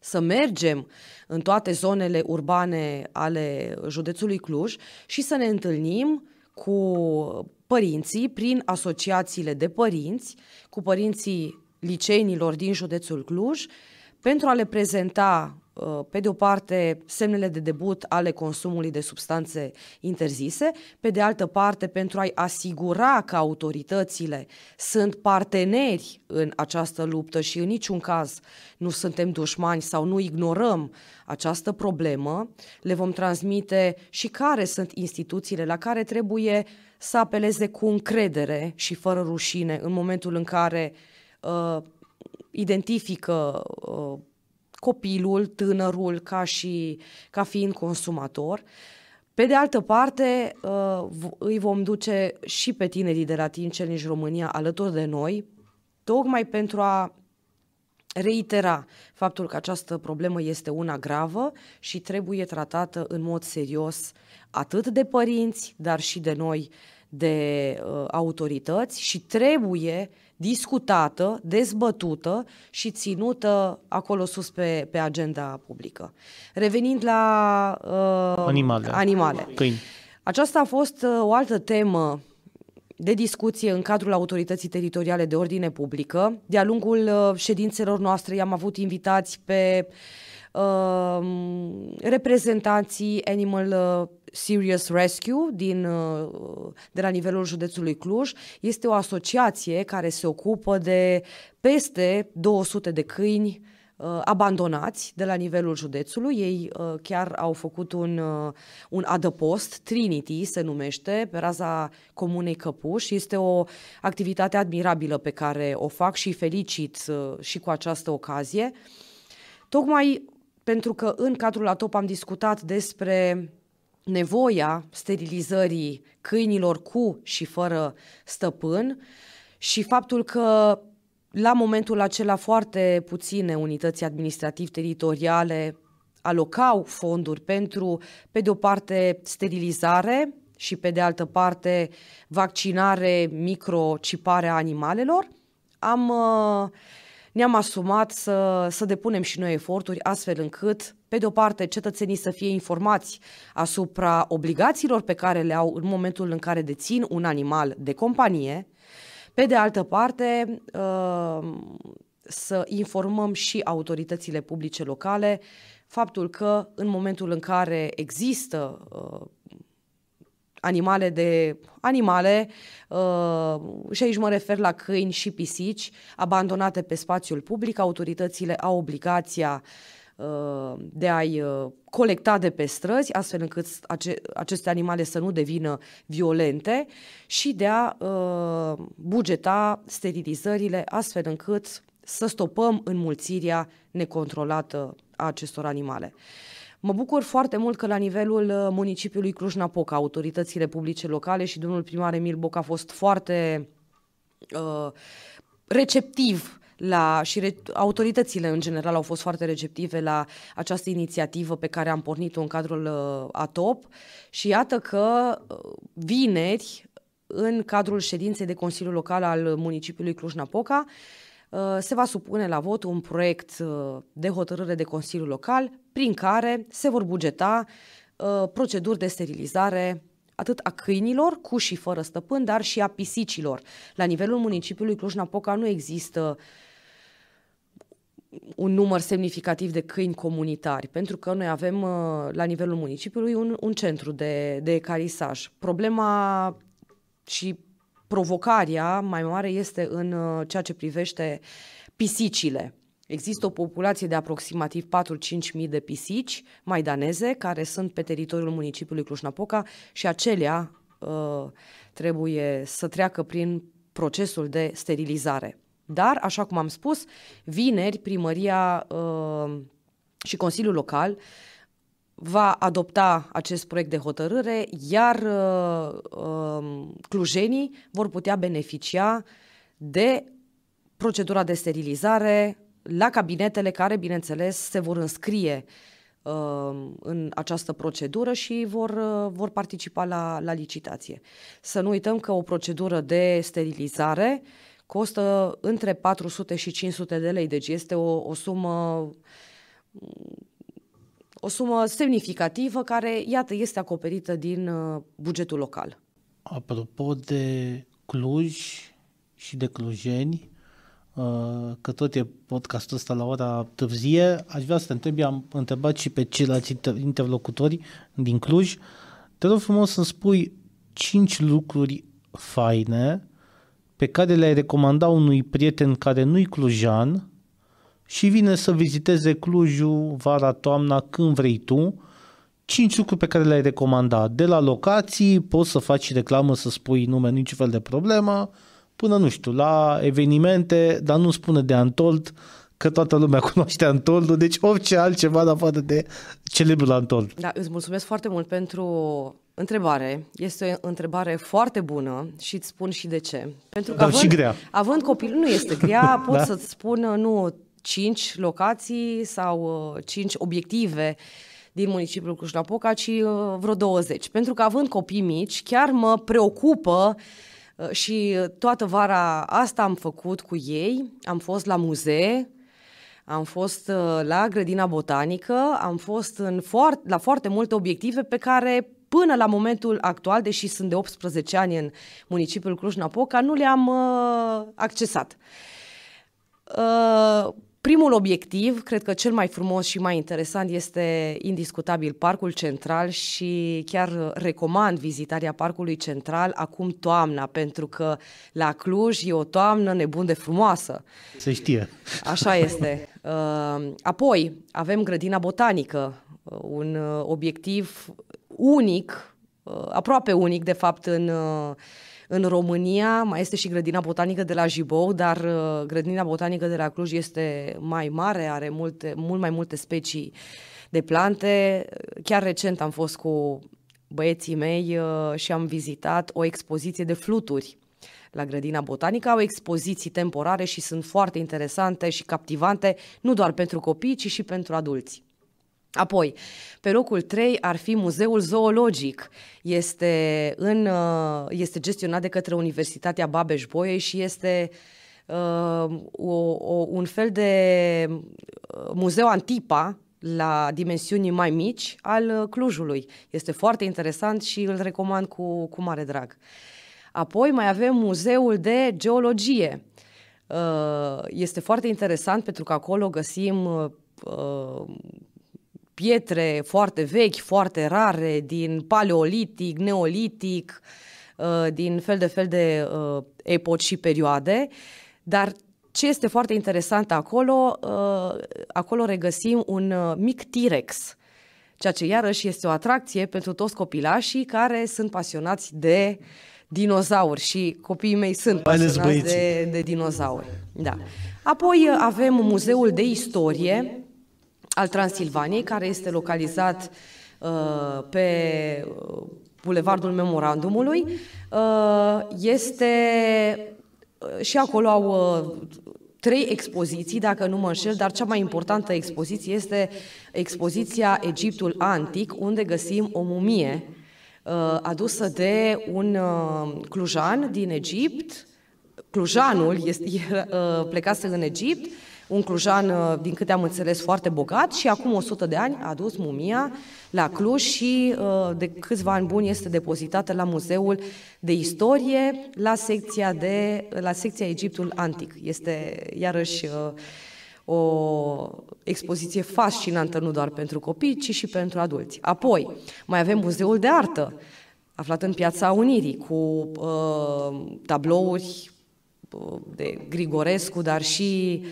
să mergem în toate zonele urbane ale județului Cluj și să ne întâlnim cu părinții prin asociațiile de părinți, cu părinții liceinilor din județul Cluj pentru a le prezenta, uh, pe de o parte, semnele de debut ale consumului de substanțe interzise, pe de altă parte, pentru a-i asigura că autoritățile sunt parteneri în această luptă și în niciun caz nu suntem dușmani sau nu ignorăm această problemă, le vom transmite și care sunt instituțiile la care trebuie să apeleze cu încredere și fără rușine în momentul în care uh, uh, identifică uh, copilul, tânărul, ca și ca fiind consumator. Pe de altă parte, uh, îi vom duce și pe tinerii de la Teen Challenge România alături de noi, tocmai pentru a reitera faptul că această problemă este una gravă și trebuie tratată în mod serios atât de părinți, dar și de noi, de uh, autorități și trebuie uh, discutată, dezbătută și ținută acolo sus pe, pe agenda publică. Revenind la uh, animale. animale. Câini. Aceasta a fost uh, o altă temă de discuție în cadrul autorității teritoriale de ordine publică. De-a lungul uh, ședințelor noastre i-am avut invitați pe uh, reprezentanții Animal uh, Serious Rescue din, uh, de la nivelul județului Cluj. Este o asociație care se ocupă de peste 200 de câini uh, abandonați de la nivelul județului. Ei uh, chiar au făcut un, un adăpost, Trinity se numește, pe raza comunei Căpuș. Este o activitate admirabilă pe care o fac și felicit și cu această ocazie. Tocmai pentru că în cadrul la top am discutat despre nevoia sterilizării câinilor cu și fără stăpân și faptul că la momentul acela foarte puține unități administrativ-teritoriale alocau fonduri pentru, pe de o parte, sterilizare și pe de altă parte vaccinare, microciparea animalelor, am, uh, ne-am asumat să, să depunem și noi eforturi astfel încât pe de o parte, cetățenii să fie informați asupra obligațiilor pe care le au în momentul în care dețin un animal de companie, pe de altă parte, uh, să informăm și autoritățile publice locale faptul că în momentul în care există uh, animale de animale, uh, și aici mă refer la câini și pisici, abandonate pe spațiul public, autoritățile au obligația de a-i uh, colecta de pe străzi, astfel încât ace, aceste animale să nu devină violente și de a uh, bugeta sterilizările, astfel încât să stopăm înmulțirea necontrolată a acestor animale. Mă bucur foarte mult că la nivelul uh, municipiului Cluj-Napoca, autoritățile republice locale și domnul primar Emil Boc a fost foarte uh, receptiv la, și re, autoritățile în general au fost foarte receptive la această inițiativă pe care am pornit-o în cadrul uh, ATOP și iată că uh, vineri, în cadrul ședinței de Consiliu Local al municipiului Cluj-Napoca, uh, se va supune la vot un proiect uh, de hotărâre de Consiliu Local prin care se vor bugeta uh, proceduri de sterilizare atât a câinilor, cu și fără stăpân, dar și a pisicilor. La nivelul municipiului Cluj-Napoca nu există uh, un număr semnificativ de câini comunitari, pentru că noi avem uh, la nivelul municipiului un, un centru de, de ecarisaj. Problema și provocarea mai mare este în uh, ceea ce privește pisicile. Există o populație de aproximativ 4-5 mii de pisici maidaneze care sunt pe teritoriul municipiului Cluj-Napoca și acelea uh, trebuie să treacă prin procesul de sterilizare. Dar, așa cum am spus, vineri primăria uh, și Consiliul Local va adopta acest proiect de hotărâre, iar uh, uh, clujenii vor putea beneficia de procedura de sterilizare la cabinetele care, bineînțeles, se vor înscrie uh, în această procedură și vor, uh, vor participa la, la licitație. Să nu uităm că o procedură de sterilizare uh, costă între 400 și 500 de lei, deci este o, o sumă o sumă semnificativă care, iată, este acoperită din uh, bugetul local. Apropo de Cluj și de clujeni, uh, că tot e podcastul ăsta la ora târzie, aș vrea să te întreb, am întrebat și pe ceilalți interlocutori din Cluj, te rog frumos să-mi spui cinci lucruri faine pe care le-ai recomanda unui prieten care nu-i clujan și vine să viziteze Clujul vara, toamna, când vrei tu, cinci lucruri pe care le-ai recomanda. De la locații, poți să faci reclamă, să spui nume, niciun fel de problemă, până, nu știu, la evenimente, dar nu spune de Antold, că toată lumea (laughs) cunoaște Antoldul, deci orice altceva în afară de celebrul Antold. Da, îți mulțumesc foarte mult pentru Întrebare. Este o întrebare foarte bună și îți spun și de ce. Pentru că Dar având, și grea. Având copil, nu este grea, (laughs) pot da? să-ți spun nu 5 locații sau 5 uh, obiective din municipiul Cluj-Napoca, ci uh, vreo 20. Pentru că având copii mici, chiar mă preocupă uh, și toată vara asta am făcut cu ei. Am fost la muzee, am fost la grădina botanică, am fost în foarte, la foarte multe obiective pe care până la momentul actual, deși sunt de 18 ani în municipiul Cluj-Napoca, nu le-am uh, accesat. Uh, primul obiectiv, cred că cel mai frumos și mai interesant este indiscutabil Parcul Central și chiar recomand vizitarea Parcului Central acum toamna, pentru că la Cluj e o toamnă nebun de frumoasă. Se știe. Așa este. Uh, apoi avem grădina botanică, uh, un uh, obiectiv unic, uh, aproape unic de fapt în, uh, în România. Mai este și grădina botanică de la Jibou, dar uh, grădina botanică de la Cluj este mai mare, are multe, mult mai multe specii de plante. Chiar recent am fost cu băieții mei și am vizitat o expoziție de fluturi la Grădina Botanică. Au expoziții temporare și sunt foarte interesante și captivante, nu doar pentru copii, ci și pentru adulți. Apoi, pe locul 3 ar fi Muzeul Zoologic. Este, în, uh, este gestionat de către Universitatea Babeș-Bolyai și este uh, o, o, un fel de uh, muzeu antipa la dimensiuni mai mici al uh, Clujului. Este foarte interesant și îl recomand cu, cu mare drag. Apoi mai avem Muzeul de Geologie. Este foarte interesant pentru că acolo găsim pietre foarte vechi, foarte rare, din paleolitic, neolitic, uh, din fel de fel de uh, epoci și perioade, dar ce este foarte interesant acolo, uh, acolo regăsim un mic T-Rex, ceea ce iarăși este o atracție pentru toți copilașii care sunt pasionați de dinozauri și copiii mei sunt pasionați de, de dinozauri. Da. Apoi avem Muzeul de Istorie, al Transilvaniei, care este localizat uh, pe uh, Bulevardul Memorandumului, uh, este și acolo au trei expoziții, dacă nu mă înșel, dar cea mai importantă expoziție este expoziția Egiptul Antic, unde găsim o mumie adusă de un clujan din Egipt. Clujanul este, (laughs) plecase în Egipt un clujan, uh, din câte am înțeles, foarte bogat și acum 100 de ani a adus mumia la Cluj și uh, de câțiva ani buni este depozitată la Muzeul de Istorie, la secția, de, la secția Egiptul Antic. Este iarăși uh, o expoziție fascinantă nu doar pentru copii, ci și pentru adulți. Apoi, mai avem Muzeul de Artă, aflat în Piața Unirii, cu uh, tablouri de Grigorescu, dar și uh,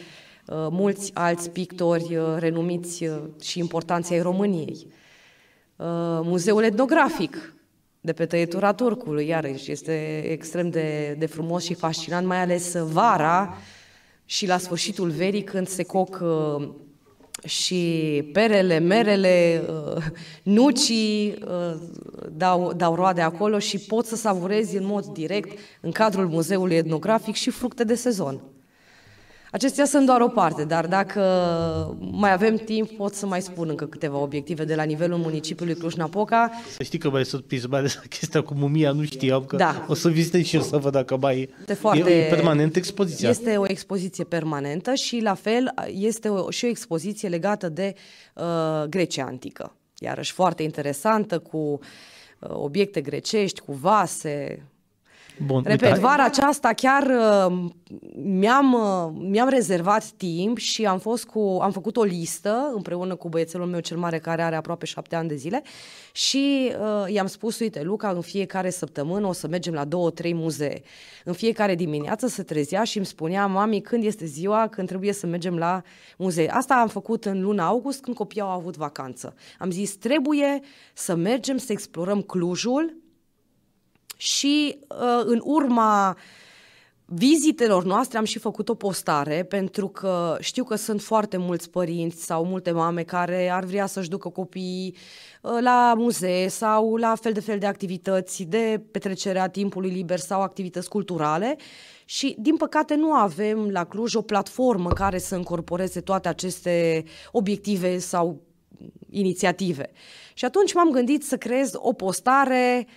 Uh, mulți alți pictori uh, renumiți uh, și importanții ai României. Muzeul etnografic de pe tăietura Turcului, iarăși, este extrem de, de frumos și fascinant, mai ales vara și la sfârșitul verii când se coc și perele, merele, nucii dau, dau roade acolo și poți să savurezi în mod direct în cadrul muzeului etnografic și fructe de sezon. Acestea sunt doar o parte, dar dacă mai avem timp, pot să mai spun încă câteva obiective de la nivelul municipiului Cluj-Napoca. Să știi că mai sunt prins mai ales chestia cu mumia, nu știam că da. o să vizitez și eu să văd dacă mai este foarte, e permanent expoziția. Este o expoziție permanentă și la fel este o, și o expoziție legată de uh, Grecia antică. Iarăși foarte interesantă cu uh, obiecte grecești, cu vase, Bun, Repet, uite, vara aceasta chiar uh, mi-am, uh, mi-am rezervat timp și am, fost cu, am făcut o listă împreună cu băiețelul meu cel mare care are aproape șapte ani de zile și uh, i-am spus, uite, Luca, în fiecare săptămână o să mergem la două, trei muzee. În fiecare dimineață se trezea și îmi spunea, mami, când este ziua, când trebuie să mergem la muzee. Asta am făcut în luna august, când copiii au avut vacanță. Am zis, trebuie să mergem să explorăm Clujul, și uh, în urma vizitelor noastre am și făcut o postare pentru că știu că sunt foarte mulți părinți sau multe mame care ar vrea să-și ducă copiii uh, la muzee sau la fel de fel de activități de petrecerea timpului liber sau activități culturale și din păcate nu avem la Cluj o platformă care să încorporeze toate aceste obiective sau inițiative. Și atunci m-am gândit să creez o postare uh,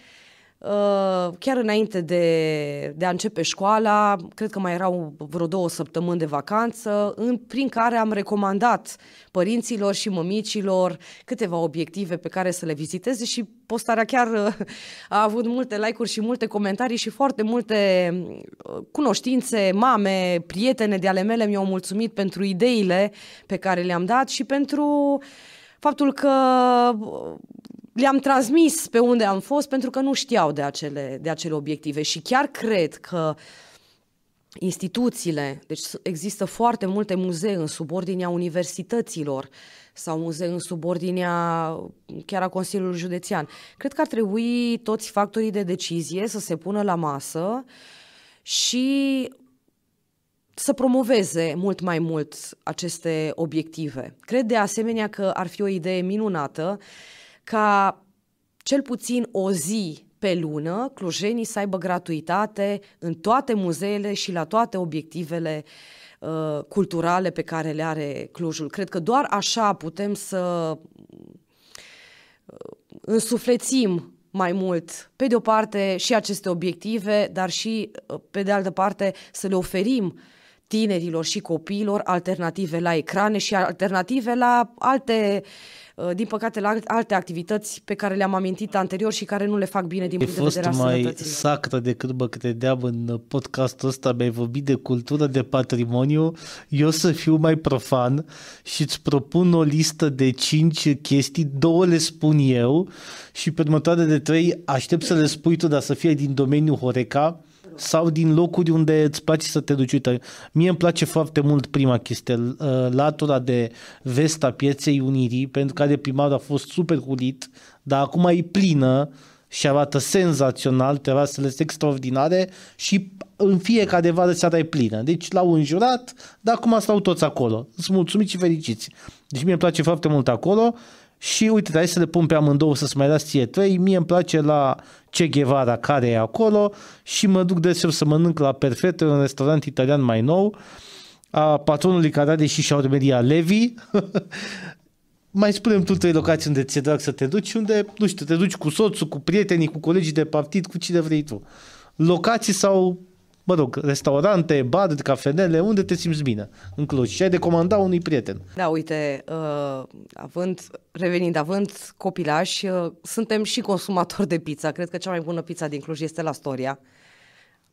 Uh, chiar înainte de, de a începe școala, cred că mai erau vreo două săptămâni de vacanță, în, prin care am recomandat părinților și mămicilor câteva obiective pe care să le viziteze și postarea chiar uh, a avut multe like-uri și multe comentarii și foarte multe uh, cunoștințe, mame, prietene de ale mele mi-au mulțumit pentru ideile pe care le-am dat și pentru faptul că le-am transmis pe unde am fost pentru că nu știau de acele, de acele obiective și chiar cred că instituțiile, deci există foarte multe muzee în subordinea universităților sau muzee în subordinea chiar a Consiliului Județean. Cred că ar trebui toți factorii de decizie să se pună la masă și să promoveze mult mai mult aceste obiective. Cred de asemenea că ar fi o idee minunată ca cel puțin o zi pe lună clujenii să aibă gratuitate în toate muzeele și la toate obiectivele uh, culturale pe care le are Clujul. Cred că doar așa putem să uh, însuflețim mai mult, pe de o parte, și aceste obiective, dar și, uh, pe de altă parte, să le oferim tinerilor și copiilor alternative la ecrane și alternative la alte uh, Uh, din păcate, la alte activități pe care le-am amintit anterior și care nu le fac bine din punct de vedere al sănătății. mai sacră decât mă credeam în podcastul ăsta, mi-ai vorbit de cultură, de patrimoniu, eu să fiu mai profan și îți propun o listă de 5 chestii, două le spun eu și pe următoare de trei aștept să le spui tu, dar să fie din domeniul Horeca, sau din locuri unde îți place să te duci. Uite, mie îmi place foarte mult prima chestie, uh, latura de vest a pieței Unirii, pentru care primarul a fost super hulit, dar acum e plină și arată senzațional, terasele sunt extraordinare și în fiecare vară seara e plină. Deci l-au înjurat, dar acum stau toți acolo. Sunt mulțumiți și fericiți. Deci mie îmi place foarte mult acolo și uite, hai să le pun pe amândouă să-ți mai las ție trei, mie îmi place la Che Guevara care e acolo și mă duc deseori să mănânc la Perfetto, un restaurant italian mai nou, a patronului care are și șaurmeria Levi, (laughs) mai spunem tu trei locații unde ți-e drag să te duci unde, nu știu, te duci cu soțul, cu prietenii, cu colegii de partid, cu cine vrei tu. Locații sau mă rog, restaurante, bar, cafenele, unde te simți bine în Cluj și ai de comanda unui prieten. Da, uite, uh, având, revenind, având copilași, uh, suntem și consumatori de pizza. Cred că cea mai bună pizza din Cluj este la Storia.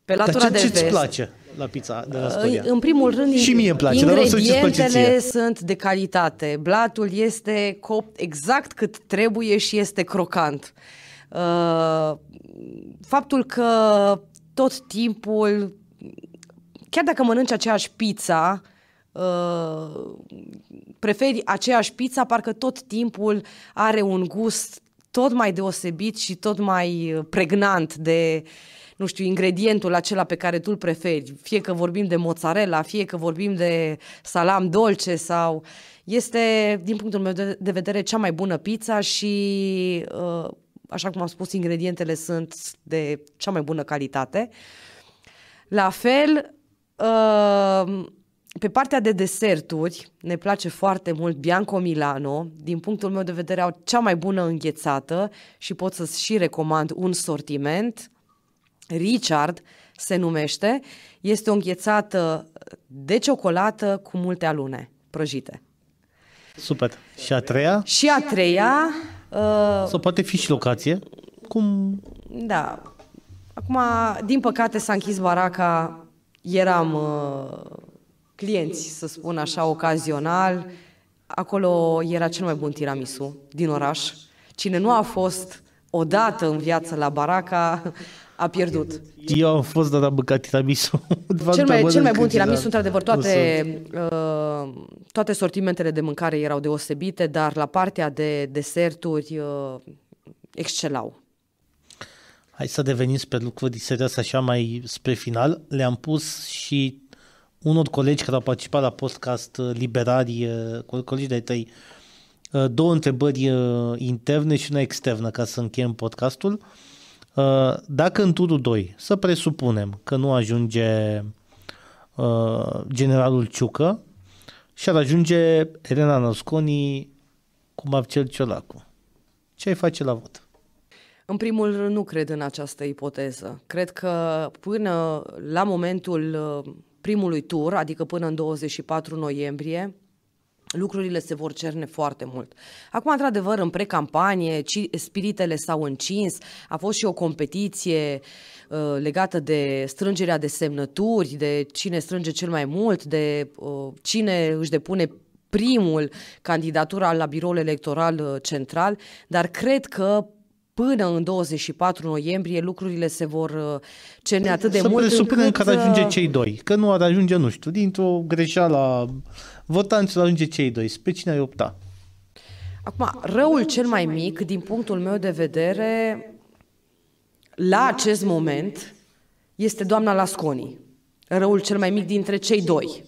Pe latura Dar ce, de ce vest, place la pizza de la uh, Storia? În primul rând, și mie îmi place, ingredientele dar sunt de calitate. Blatul este copt exact cât trebuie și este crocant. Uh, faptul că tot timpul, chiar dacă mănânci aceeași pizza, uh, preferi aceeași pizza, parcă tot timpul are un gust tot mai deosebit și tot mai uh, pregnant de nu știu, ingredientul acela pe care tu îl preferi, fie că vorbim de mozzarella, fie că vorbim de salam dolce sau este, din punctul meu de vedere, cea mai bună pizza și uh, așa cum am spus, ingredientele sunt de cea mai bună calitate. La fel, uh, pe partea de deserturi, ne place foarte mult Bianco Milano. Din punctul meu de vedere, au cea mai bună înghețată și pot să-ți și recomand un sortiment. Richard se numește. Este o înghețată de ciocolată cu multe alune prăjite. Super. Și a treia? Și a treia Uh, Sau poate fi și locație? Cum? Da. Acum, din păcate, s-a închis baraca. Eram uh, clienți, să spun așa, ocazional. Acolo era cel mai bun tiramisu din oraș. Cine nu a fost odată în viață la baraca, a pierdut. Eu am fost dat am mâncat tiramisu. cel mai, cel mai bun tiramisu, într-adevăr, toate, uh, toate sortimentele de mâncare erau deosebite, dar la partea de deserturi uh, excelau. Hai să devenim spre lucruri serioase așa mai spre final. Le-am pus și unor colegi care au participat la podcast uh, liberari, uh, colegi de-ai tăi, uh, două întrebări interne și una externă ca să încheiem podcastul. Uh, Ă, dacă în turul 2, să presupunem că nu ajunge ă, generalul Ciucă și ar ajunge Elena Născoni cu Marcel Ciolacu, ce ai face la vot? În primul rând, nu cred în această ipoteză. Cred că până la momentul ă, primului tur, adică până în 24 noiembrie, lucrurile se vor cerne foarte mult. Acum, într-adevăr, în precampanie, spiritele s-au încins, a fost și o competiție uh, legată de strângerea de semnături, de cine strânge cel mai mult, de uh, cine își depune primul candidatura la biroul electoral uh, central, dar cred că până în 24 noiembrie lucrurile se vor uh, cerne păi atât de să mult. Să presupunem încât... că ar ajunge uh, cei doi, că nu ar ajunge, nu știu, dintr-o greșeală votanților ajunge cei doi. Pe cine ai opta? Acum, răul cel mai mic, din punctul meu de vedere, la acest moment, este doamna Lasconi. Răul cel mai mic dintre cei doi.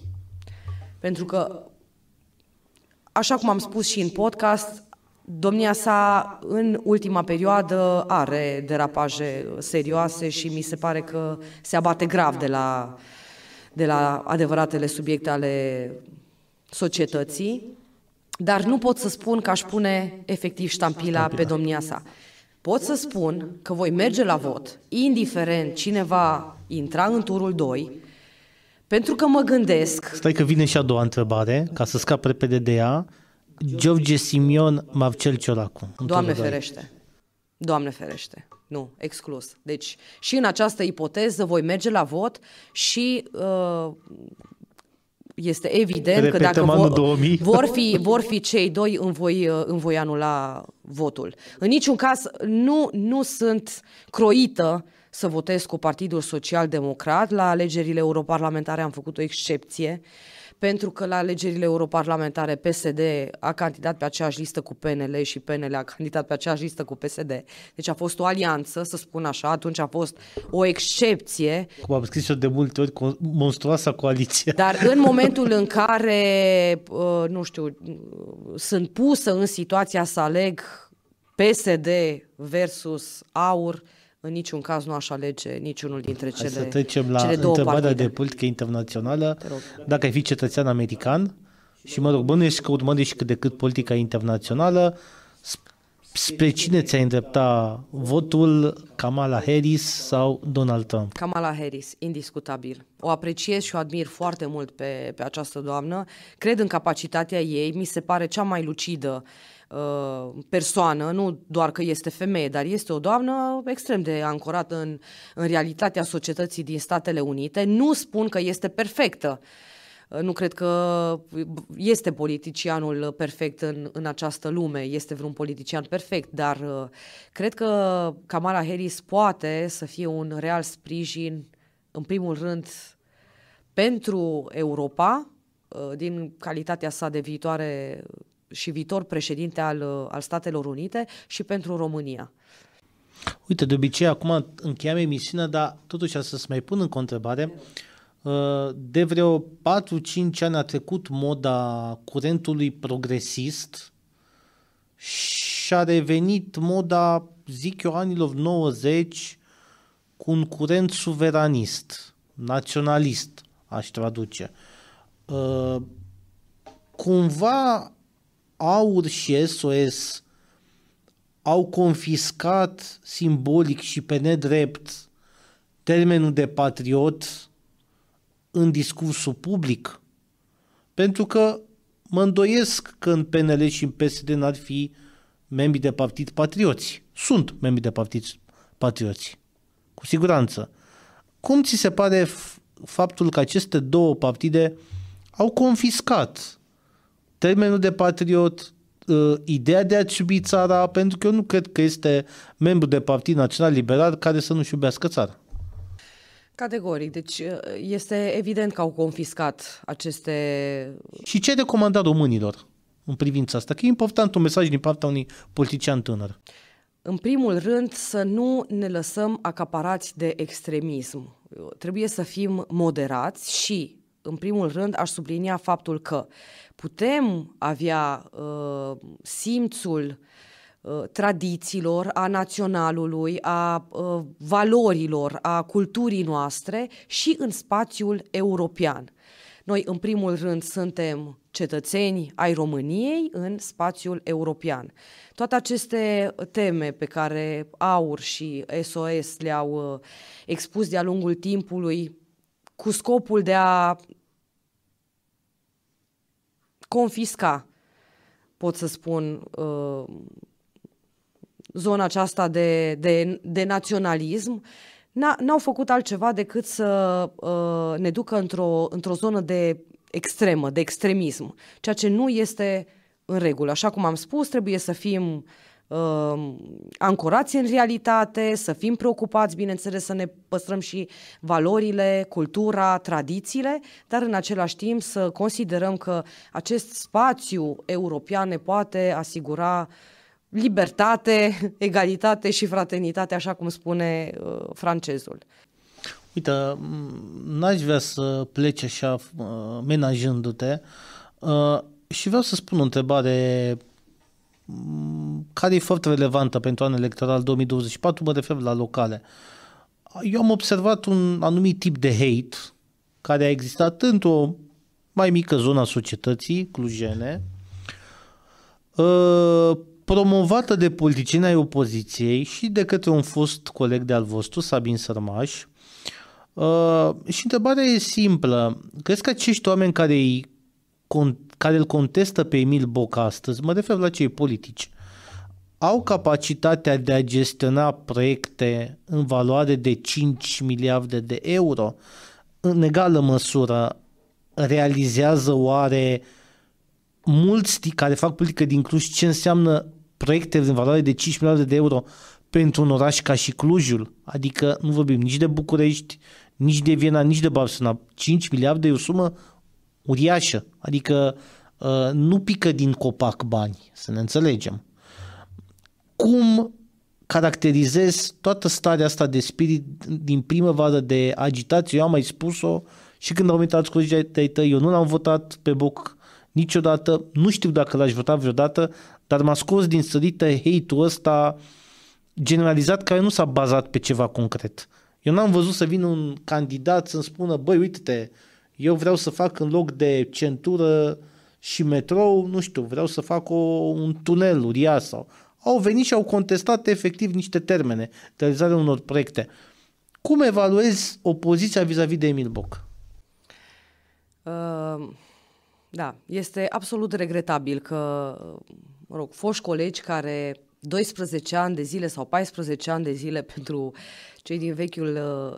Pentru că, așa cum am spus și în podcast, domnia sa în ultima perioadă are derapaje serioase și mi se pare că se abate grav de la, de la adevăratele subiecte ale societății, dar nu pot să spun că aș pune efectiv ștampila pe domnia sa. Pot să spun că voi merge la vot, indiferent cine va intra în turul 2, pentru că mă gândesc... Stai că vine și a doua întrebare, ca să scap repede de ea. George Simion, Marcel Cioracu. Doamne ferește. Doamne ferește. Nu, exclus. Deci și în această ipoteză voi merge la vot și uh, este evident Repetăm că dacă vor, 2000. vor, fi, vor fi cei doi, îmi voi, uh, îmi voi anula votul. În niciun caz nu, nu sunt croită să votez cu Partidul Social Democrat. La alegerile europarlamentare am făcut o excepție. Uh, pentru că la alegerile europarlamentare PSD a candidat pe aceeași listă cu PNL și PNL a candidat pe aceeași listă cu PSD. Deci a fost o alianță, să spun așa, atunci a fost o excepție. Cum am scris eu de multe ori, monstruoasa coaliție. Dar în momentul în care, uh, nu știu, sunt pusă în situația să aleg PSD versus AUR, uh, în niciun caz nu aș alege niciunul dintre cele, Hai să trecem la cele două întrebarea partide. de politică internațională. Dacă ai fi cetățean american și, mă rog, bănuiesc că urmărești cât de cât politica internațională, spre cine ți-ai îndrepta votul, Kamala Harris sau Donald Trump? Kamala Harris, indiscutabil. O apreciez și o admir foarte mult pe, pe această doamnă. Cred în capacitatea ei, mi se pare cea mai lucidă uh, Uh, persoană, nu doar că este femeie, dar este o doamnă extrem de ancorată în, în realitatea societății din Statele Unite. Nu spun că este perfectă, uh, nu cred că este politicianul perfect în, în această lume, este vreun politician perfect, dar uh, cred că Kamala Harris poate să fie un real sprijin, în primul rând, pentru Europa, din calitatea sa de viitoare și viitor președinte al, uh, al Statelor Unite și pentru România. Uite, de obicei acum încheiam emisiunea, dar totuși să-ți mai pun în întrebare. Uh, de vreo 4-5 ani a trecut moda curentului progresist și a revenit moda, zic eu, anilor 90 cu un curent suveranist, naționalist, aș traduce. Uh, cumva AUR și SOS au confiscat simbolic și pe nedrept termenul de patriot în discursul public? Pentru că mă îndoiesc că în PNL și în PSD n-ar fi membri de partid patrioți. Sunt membri de partid patrioți, cu siguranță. Cum ți se pare faptul că aceste două partide au confiscat termenul de patriot, uh, ideea de a-ți iubi țara, pentru că eu nu cred că este membru de Partid Național Liberal care să nu-și iubească țara. Categoric, deci uh, este evident că au confiscat aceste... Și ce recomanda românilor în privința asta? Că e important un mesaj din partea unui politician tânăr. În primul rând, să nu ne lăsăm acaparați de extremism. Trebuie să fim moderați și în primul rând, aș sublinia faptul că putem avea uh, simțul uh, tradițiilor, a naționalului, a a uh, valorilor, a culturii noastre și în spațiul european. Noi, în primul rând, suntem cetățeni ai României în spațiul european. Toate aceste teme pe care AUR și SOS le-au uh, expus de-a lungul timpului cu scopul de a confisca, pot să spun, uh, zona aceasta de, de, de naționalism, n-au făcut altceva decât să uh, ne ducă într-o, într-o zonă de extremă, de extremism, ceea ce nu este în regulă. Așa cum am spus, trebuie să fim uh, uh, ancorați în realitate, să fim preocupați, bineînțeles, să ne păstrăm și valorile, cultura, tradițiile, dar în același timp să considerăm că acest spațiu european ne poate asigura libertate, (laughs) egalitate și fraternitate, așa cum spune uh, francezul. Uite, n-aș vrea să pleci așa uh, menajându-te uh, și vreau să spun o întrebare care e foarte relevantă pentru anul electoral 2024, mă refer la locale. Eu am observat un anumit tip de hate care a existat într-o mai mică zonă a societății clujene, uh, promovată de politicieni ai opoziției și de către un fost coleg de-al vostru, Sabin Sărmaș. Uh, și întrebarea e simplă. Crezi că acești oameni care îi con- care îl contestă pe Emil Boc astăzi, mă refer la cei politici, au capacitatea de a gestiona proiecte în valoare de 5 miliarde de euro, în egală măsură realizează oare mulți care fac politică din Cluj ce înseamnă proiecte în valoare de 5 miliarde de euro pentru un oraș ca și Clujul, adică nu vorbim nici de București, nici de Viena, nici de Barcelona, 5 miliarde e o sumă uriașă, adică uh, Uh, nu pică din copac bani, să ne înțelegem. Cum caracterizez toată starea asta de spirit din primăvară de agitație, eu am mai spus-o și când au venit alți colegi de-ai tăi, eu nu l-am votat pe Boc niciodată, nu știu dacă l-aș vota vreodată, dar m-a scos din sărită hate-ul ăsta generalizat care nu s-a bazat pe ceva concret. Eu n-am văzut să vină un candidat să-mi spună, băi, uite-te, eu vreau să fac în loc de centură uh, și metrou, nu știu, vreau să fac o, un tunel uriaș sau au venit și au contestat efectiv niște termene de realizare unor proiecte. Cum evaluezi opoziția vis-a-vis de Emil Boc? Uh, da, este absolut regretabil că, mă rog, foști colegi care 12 ani de zile sau 14 ani de zile (laughs) pentru cei din vechiul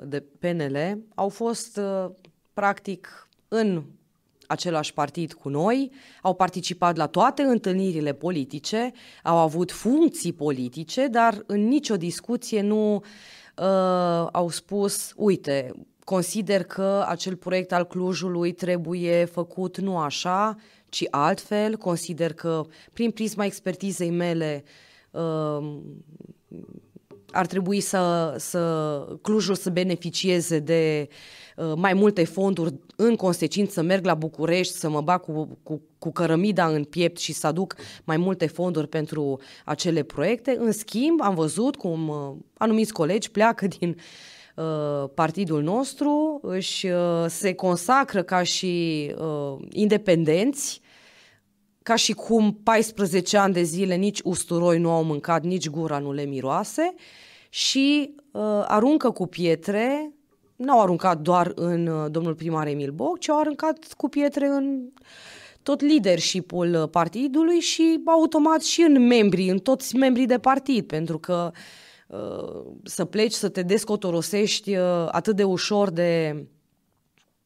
de PNL au fost, eh, practic, în același partid cu noi, au participat la toate întâlnirile politice, au avut funcții politice, dar în nicio discuție nu uh, au spus, uite, consider că acel proiect al Clujului trebuie făcut nu așa, ci altfel. Consider că prin prisma expertizei mele uh, ar trebui să, să Clujul să beneficieze de uh, Uh, mai multe fonduri, în consecință merg la București să mă bag cu, cu, cu cărămida în piept și să aduc mai multe fonduri pentru acele proiecte. În schimb, am văzut cum uh, anumiți colegi pleacă din uh, partidul nostru, își se consacră ca și independenți, ca și cum 14 ani de zile nici usturoi nu au mâncat, nici gura nu le miroase și uh, aruncă cu pietre n-au aruncat doar în uh, domnul primar Emil Boc, ci au aruncat cu pietre în tot leadership-ul uh, partidului și automat și în membrii, în toți membrii de partid, pentru că uh, să pleci, să te descotorosești atât de ușor de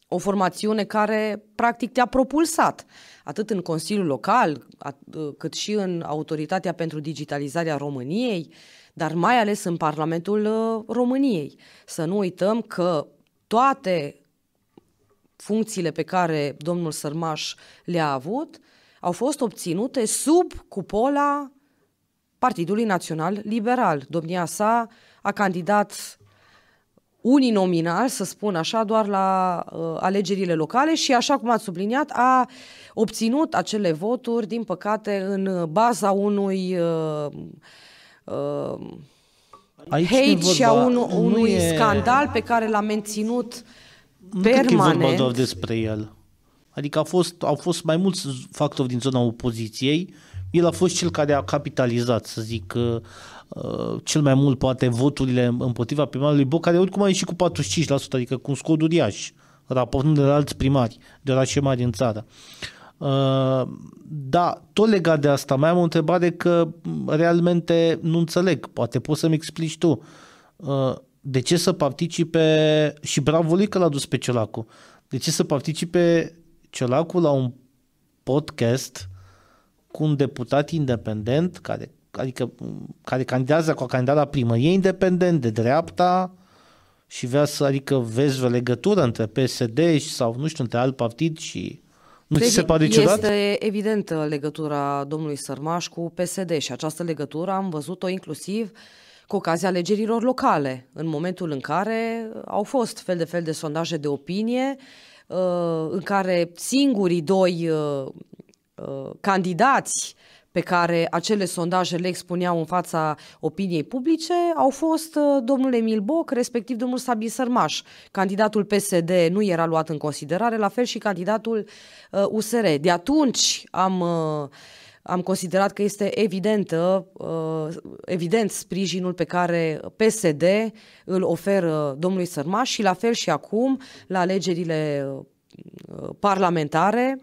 o formațiune care practic te-a propulsat, atât în Consiliul Local, cât și în Autoritatea pentru Digitalizarea României, uh, dar mai ales în Parlamentul uh, României. Să nu uităm că toate funcțiile pe care domnul Sărmaș le-a avut au fost obținute sub cupola Partidului Național Liberal. Domnia sa a candidat uninominal, să spun așa, doar la uh, alegerile locale și, așa cum ați subliniat, a obținut acele voturi, din păcate, în baza unui uh, uh, Aici hate vorba, și a un unui e... scandal pe care l-a menținut nu permanent. Nu vorba doar despre el. Adică a fost, au fost mai mulți factori din zona opoziției. El a fost cel care a capitalizat, să zic, uh, uh cel mai mult poate voturile împotriva primarului Boc, care oricum a ieșit cu 45%, adică cu un scod uriaș, raportând de la alți primari de orașe mari în țară. Uh, Uh, da, tot legat de asta, mai am o întrebare că realmente nu înțeleg. Poate poți să-mi explici tu. Uh, de ce să participe, și bravo lui că l-a dus pe Ciolacu, de ce să participe Ciolacu la un podcast cu un deputat independent care, adică, care candidează cu a candidat la primă. E independent de dreapta și vrea să, adică vezi o legătură între PSD și, sau, nu știu, între alt partid și nu ți se pare ciudat? Este evident legătura domnului Sărmaș cu PSD și această legătură am văzut-o inclusiv cu ocazia alegerilor locale, în momentul în care au fost fel de fel de sondaje de opinie, uh, în care singurii doi uh, uh, candidați pe care acele sondaje le expuneau în fața opiniei publice au fost uh, domnul Emil Boc, respectiv domnul Sabin Sărmaș. Candidatul PSD nu era luat în considerare, la fel și candidatul uh, USR. De atunci am uh, am considerat că este evidentă, uh, uh, evident sprijinul pe care PSD îl oferă domnului Sărmaș și la fel și acum la alegerile parlamentare.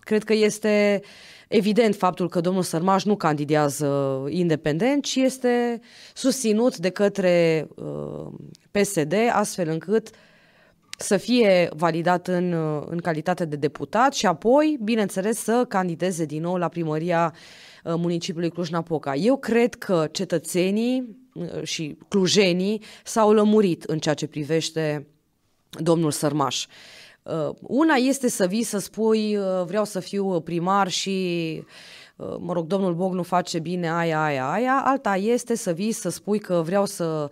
Cred că este uh, Evident, faptul că domnul Sărmaș nu candidează independent, ci este susținut de către uh, PSD, astfel încât să fie validat în, uh, în calitate de deputat și apoi, bineînțeles, să candideze din nou la primăria uh, municipiului Cluj-Napoca. Eu cred că cetățenii și clujenii s-au lămurit în ceea ce privește domnul Sărmaș. Uh, una este să vii să spui uh, vreau să fiu primar și uh, mă rog, domnul Bog nu face bine aia, aia, aia, alta este să vii să spui că vreau să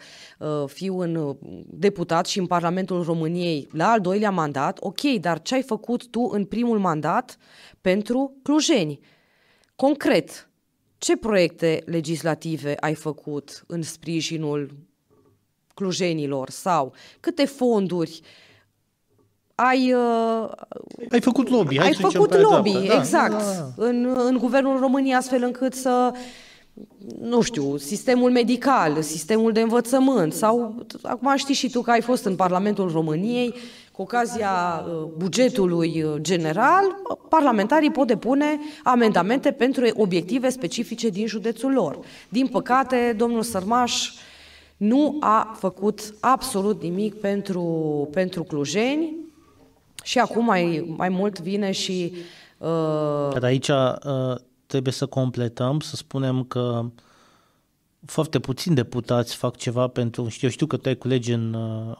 fiu în deputat și în Parlamentul României la al doilea mandat, ok, dar ce ai făcut tu în primul mandat pentru clujeni? Concret, ce proiecte legislative ai făcut în sprijinul clujenilor sau câte fonduri uh, ai... Uh, ai făcut lobby. Hai ai făcut lobby, da. exact, da. În, în guvernul României, astfel încât să nu știu, sistemul medical, sistemul de învățământ sau, acum știi și tu că ai fost în Parlamentul României, cu ocazia uh, bugetului uh, general, parlamentarii pot depune amendamente pentru obiective specifice din județul lor. Din păcate, domnul Sărmaș nu a făcut absolut nimic pentru, pentru clujeni, și acum mai, mai mult vine și... Uh... Dar aici uh, trebuie să completăm, să spunem că foarte puțini deputați fac ceva pentru... Știu, știu că tu ai colegi în, uh,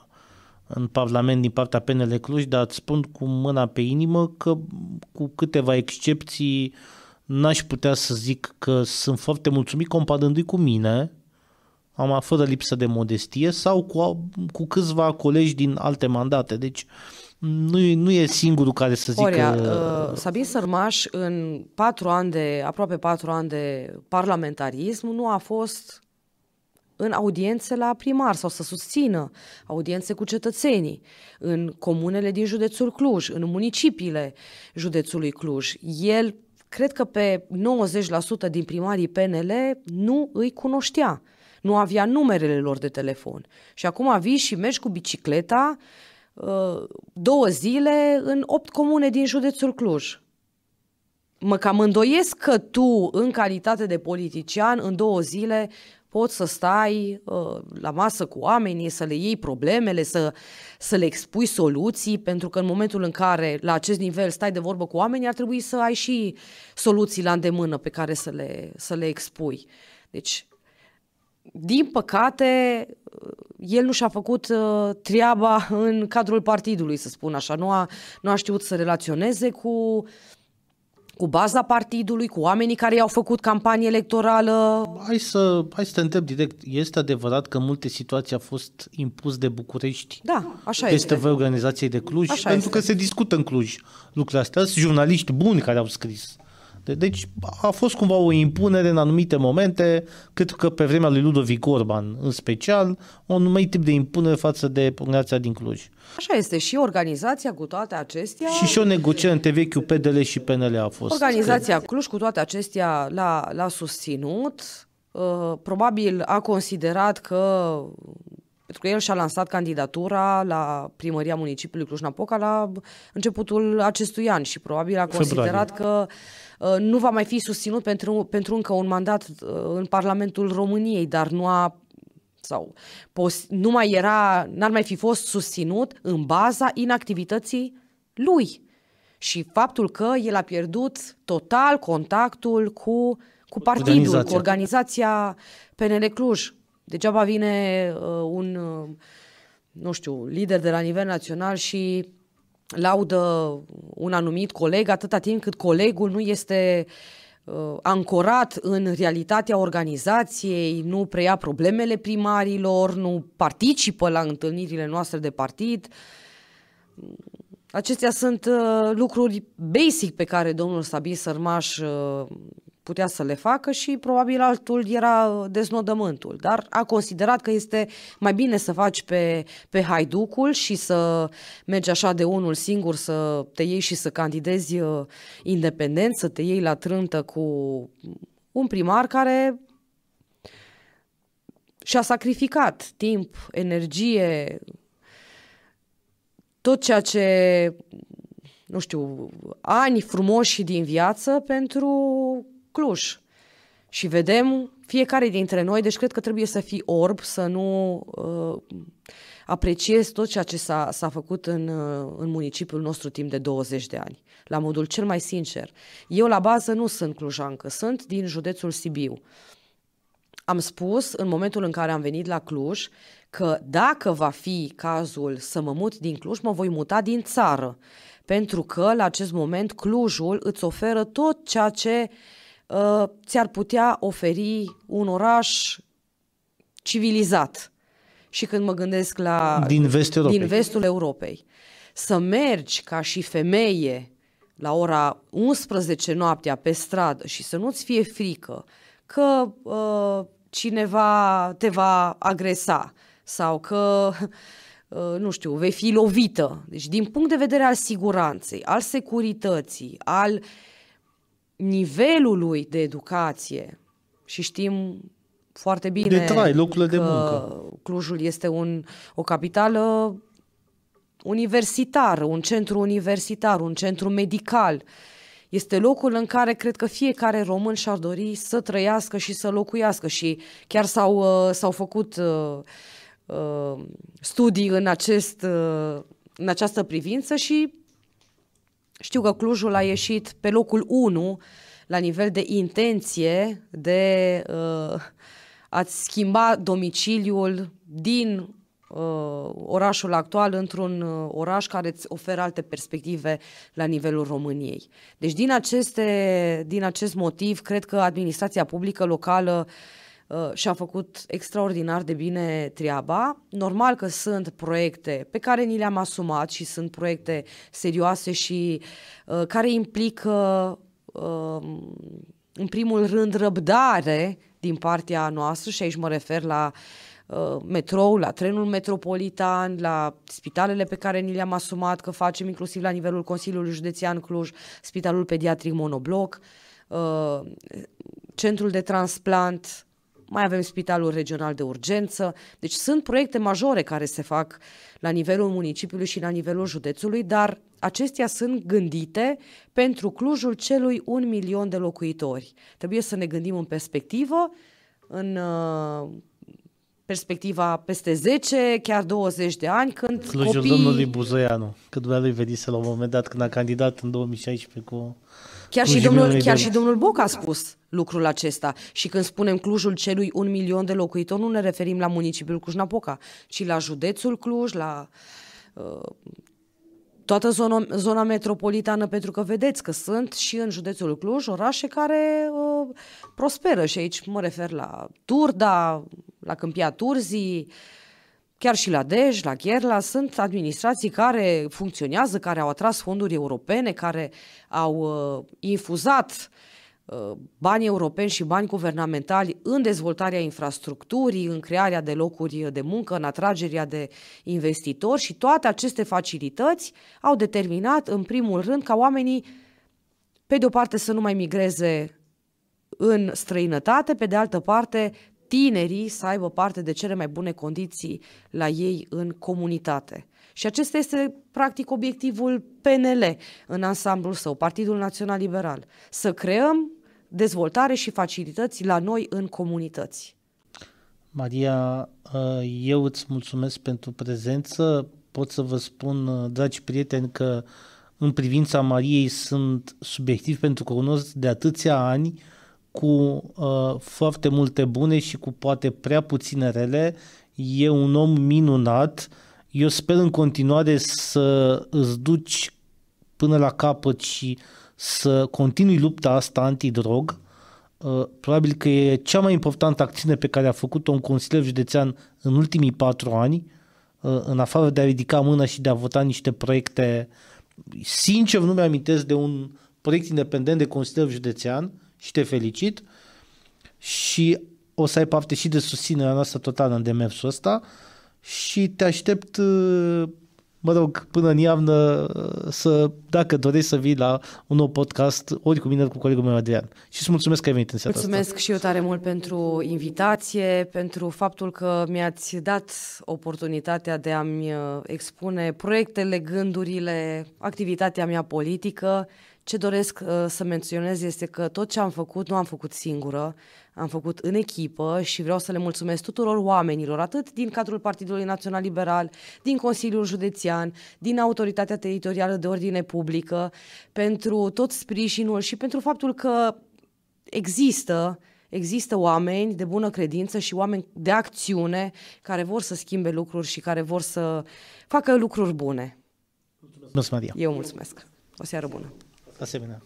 în Parlament din partea PNL Cluj, dar îți spun cu mâna pe inimă că cu câteva excepții n-aș putea să zic că sunt foarte mulțumit comparându-i cu mine, am fără lipsă de modestie, sau cu, cu câțiva colegi din alte mandate. Deci uh, nu, e, nu e singurul care să zică... Oria, uh, Sabin Sărmaș, în patru ani de, aproape patru ani de parlamentarism, nu a fost în audiențe la primar sau să susțină audiențe cu cetățenii în comunele din județul Cluj, în municipiile județului Cluj. El, cred că pe 90% din primarii PNL nu îi cunoștea, nu avea numerele lor de telefon. Și acum vii și mergi cu bicicleta Uh, două zile în opt comune din județul Cluj. Mă cam îndoiesc că tu, în calitate de politician, în două zile poți să stai uh, la masă cu oamenii, să le iei problemele, să, să le expui soluții, pentru că în momentul în care la acest nivel stai de vorbă cu oamenii, ar trebui să ai și soluții la îndemână pe care să le, să le expui. Deci din păcate, el nu și-a făcut uh, treaba în cadrul partidului, să spun așa. Nu a, nu a știut să relaționeze cu, cu baza partidului, cu oamenii care i-au făcut campanie electorală. Hai să, hai să te întreb direct. Este adevărat că multe situații a fost impus de București? Da, așa este. Este organizației de Cluj? Așa pentru este. că se discută în Cluj lucrurile astea. Sunt jurnaliști buni care au scris deci a fost cumva o impunere în anumite momente, cât că pe vremea lui Ludovic Orban în special, un anumit tip de impunere față de populația din Cluj. Așa este și organizația cu toate acestea. Și și o negociere între vechiul PDL și PNL a fost. Organizația cred. Cluj cu toate acestea l-a, l-a susținut, uh, probabil a considerat că pentru că el și-a lansat candidatura la primăria municipiului Cluj-Napoca la începutul acestui an și probabil a considerat Februarie. că Uh, nu va mai fi susținut pentru, pentru încă un mandat uh, în Parlamentul României, dar nu a sau pos, nu mai era, n-ar mai fi fost susținut în baza inactivității lui și faptul că el a pierdut total contactul cu, cu partidul, organizația. cu organizația PNL Cluj. Degeaba vine uh, un, uh, nu știu, lider de la nivel național și laudă un anumit coleg atâta timp cât colegul nu este uh, ancorat în realitatea organizației, nu preia problemele primarilor, nu participă la întâlnirile noastre de partid. Acestea sunt uh, lucruri basic pe care domnul Stabil Sărmaș uh, putea să le facă și probabil altul era deznodământul, dar a considerat că este mai bine să faci pe, pe haiducul și să mergi așa de unul singur să te iei și să candidezi uh, independent, să te iei la trântă cu un primar care și-a sacrificat timp, energie, tot ceea ce, nu știu, ani frumoși din viață pentru Cluj. Și vedem fiecare dintre noi, deci cred că trebuie să fii orb, să nu uh, apreciezi tot ceea ce s-a, s-a făcut în, uh, în municipiul nostru timp de 20 de ani, la modul cel mai sincer. Eu la bază nu sunt clujancă, sunt din județul Sibiu. Am spus în momentul în care am venit la Cluj că dacă va fi cazul să mă mut din Cluj, mă voi muta din țară, pentru că la acest moment Clujul îți oferă tot ceea ce uh, Uh, ți-ar putea oferi un oraș civilizat. Și când mă gândesc la... Din vestul Europei. Din vestul Europei. Să mergi ca și femeie la ora 11 noaptea pe stradă și să nu-ți fie frică că uh, cineva te va agresa sau că, uh, nu știu, vei fi lovită. Deci, din punct de vedere al siguranței, al securității, al uh, nivelului de educație și știm foarte bine de trai, locurile că de muncă. Clujul este un, o capitală universitară, un centru universitar, un centru medical. Este locul în care cred că fiecare român și-ar dori să trăiască și să locuiască și chiar s-au, uh, s-au făcut uh, uh, studii în, acest, uh, în această privință și știu că Clujul a ieșit pe locul 1 la nivel de intenție de uh, a schimba domiciliul din uh, orașul actual într-un uh, oraș care îți oferă alte perspective la nivelul României. Deci din, aceste, din acest motiv, cred că administrația publică locală uh, Uh, și-a făcut extraordinar de bine treaba. Normal că sunt proiecte pe care ni le-am asumat și sunt proiecte serioase și uh, care implică um, în primul rând răbdare din partea noastră și aici mă refer la uh, metrou, la trenul metropolitan, la spitalele pe care ni le-am asumat că facem inclusiv la nivelul Consiliului Județean Cluj, Spitalul Pediatric Monobloc, Centrul de Transplant mai avem Spitalul Regional de Urgență. Deci sunt proiecte majore care se fac la nivelul municipiului și la nivelul județului, dar acestea sunt gândite pentru Clujul celui un milion de locuitori. Trebuie să ne gândim în perspectivă, în uh, perspectiva peste 10, chiar 20 de ani, când Clujul copii... domnului Buzoianu, că dumnealui venise la un moment dat când a candidat în 2016 cu Chiar și, domnul, chiar și domnul Boc a spus lucrul acesta. Și când spunem Clujul celui un milion de locuitori, nu ne referim la municipiul Cluj-Napoca, ci la județul Cluj, la uh, toată zona, zona metropolitană, pentru că vedeți că sunt și în județul Cluj orașe care uh, prosperă. Și aici mă refer la Turda, la Câmpia Turzii, uh, Chiar și la Dej, la Gherla, sunt administrații care funcționează, care au atras fonduri europene, care au uh, infuzat uh, bani europeni și bani guvernamentali în dezvoltarea infrastructurii, în crearea de locuri de muncă, în atragerea de investitori și toate aceste facilități au determinat, în primul rând, ca oamenii, pe de o parte, să nu mai migreze în străinătate, pe de altă parte, tinerii să aibă parte de cele mai bune condiții la ei în comunitate. Și acesta este, practic, obiectivul PNL în ansamblul său, Partidul Național Liberal. Să creăm dezvoltare și facilități la noi în comunități. Maria, eu îți mulțumesc pentru prezență. Pot să vă spun, dragi prieteni, că în privința Mariei sunt subiectiv pentru că cunosc de atâția ani cu uh, foarte multe bune și cu poate prea puține rele. E un om minunat. Eu sper în continuare să îți duci până la capăt și să continui lupta asta antidrog. Uh, probabil că e cea mai importantă acțiune pe care a făcut-o un consilier județean în ultimii patru ani, uh, în afară de a ridica mâna și de a vota niște proiecte. Sincer, nu mi-amintesc de un proiect independent de consilier județean uh, și te felicit și o să ai parte și de susținerea noastră totală în demersul ăsta și te aștept uh, mă rog, până în iarnă uh, să, dacă dorești să vii la un nou podcast, ori cu mine, ori cu colegul meu Adrian. Și îți mulțumesc că ai venit în seara Mulțumesc asta. și eu tare mult pentru invitație, pentru faptul că mi-ați dat oportunitatea de a-mi uh, expune proiectele, gândurile, activitatea mea politică ce doresc uh, să menționez este că tot ce am făcut nu am făcut singură, am făcut în echipă și vreau să le mulțumesc tuturor oamenilor, atât din cadrul Partidului Național Liberal, din Consiliul Județean, din Autoritatea Teritorială de Ordine Publică, pentru tot sprijinul și pentru faptul că există există oameni de bună credință și oameni de acțiune care vor să schimbe lucruri și care vor să facă lucruri bune. Mulțumesc, Maria. Eu mulțumesc. O seară bună asemenea.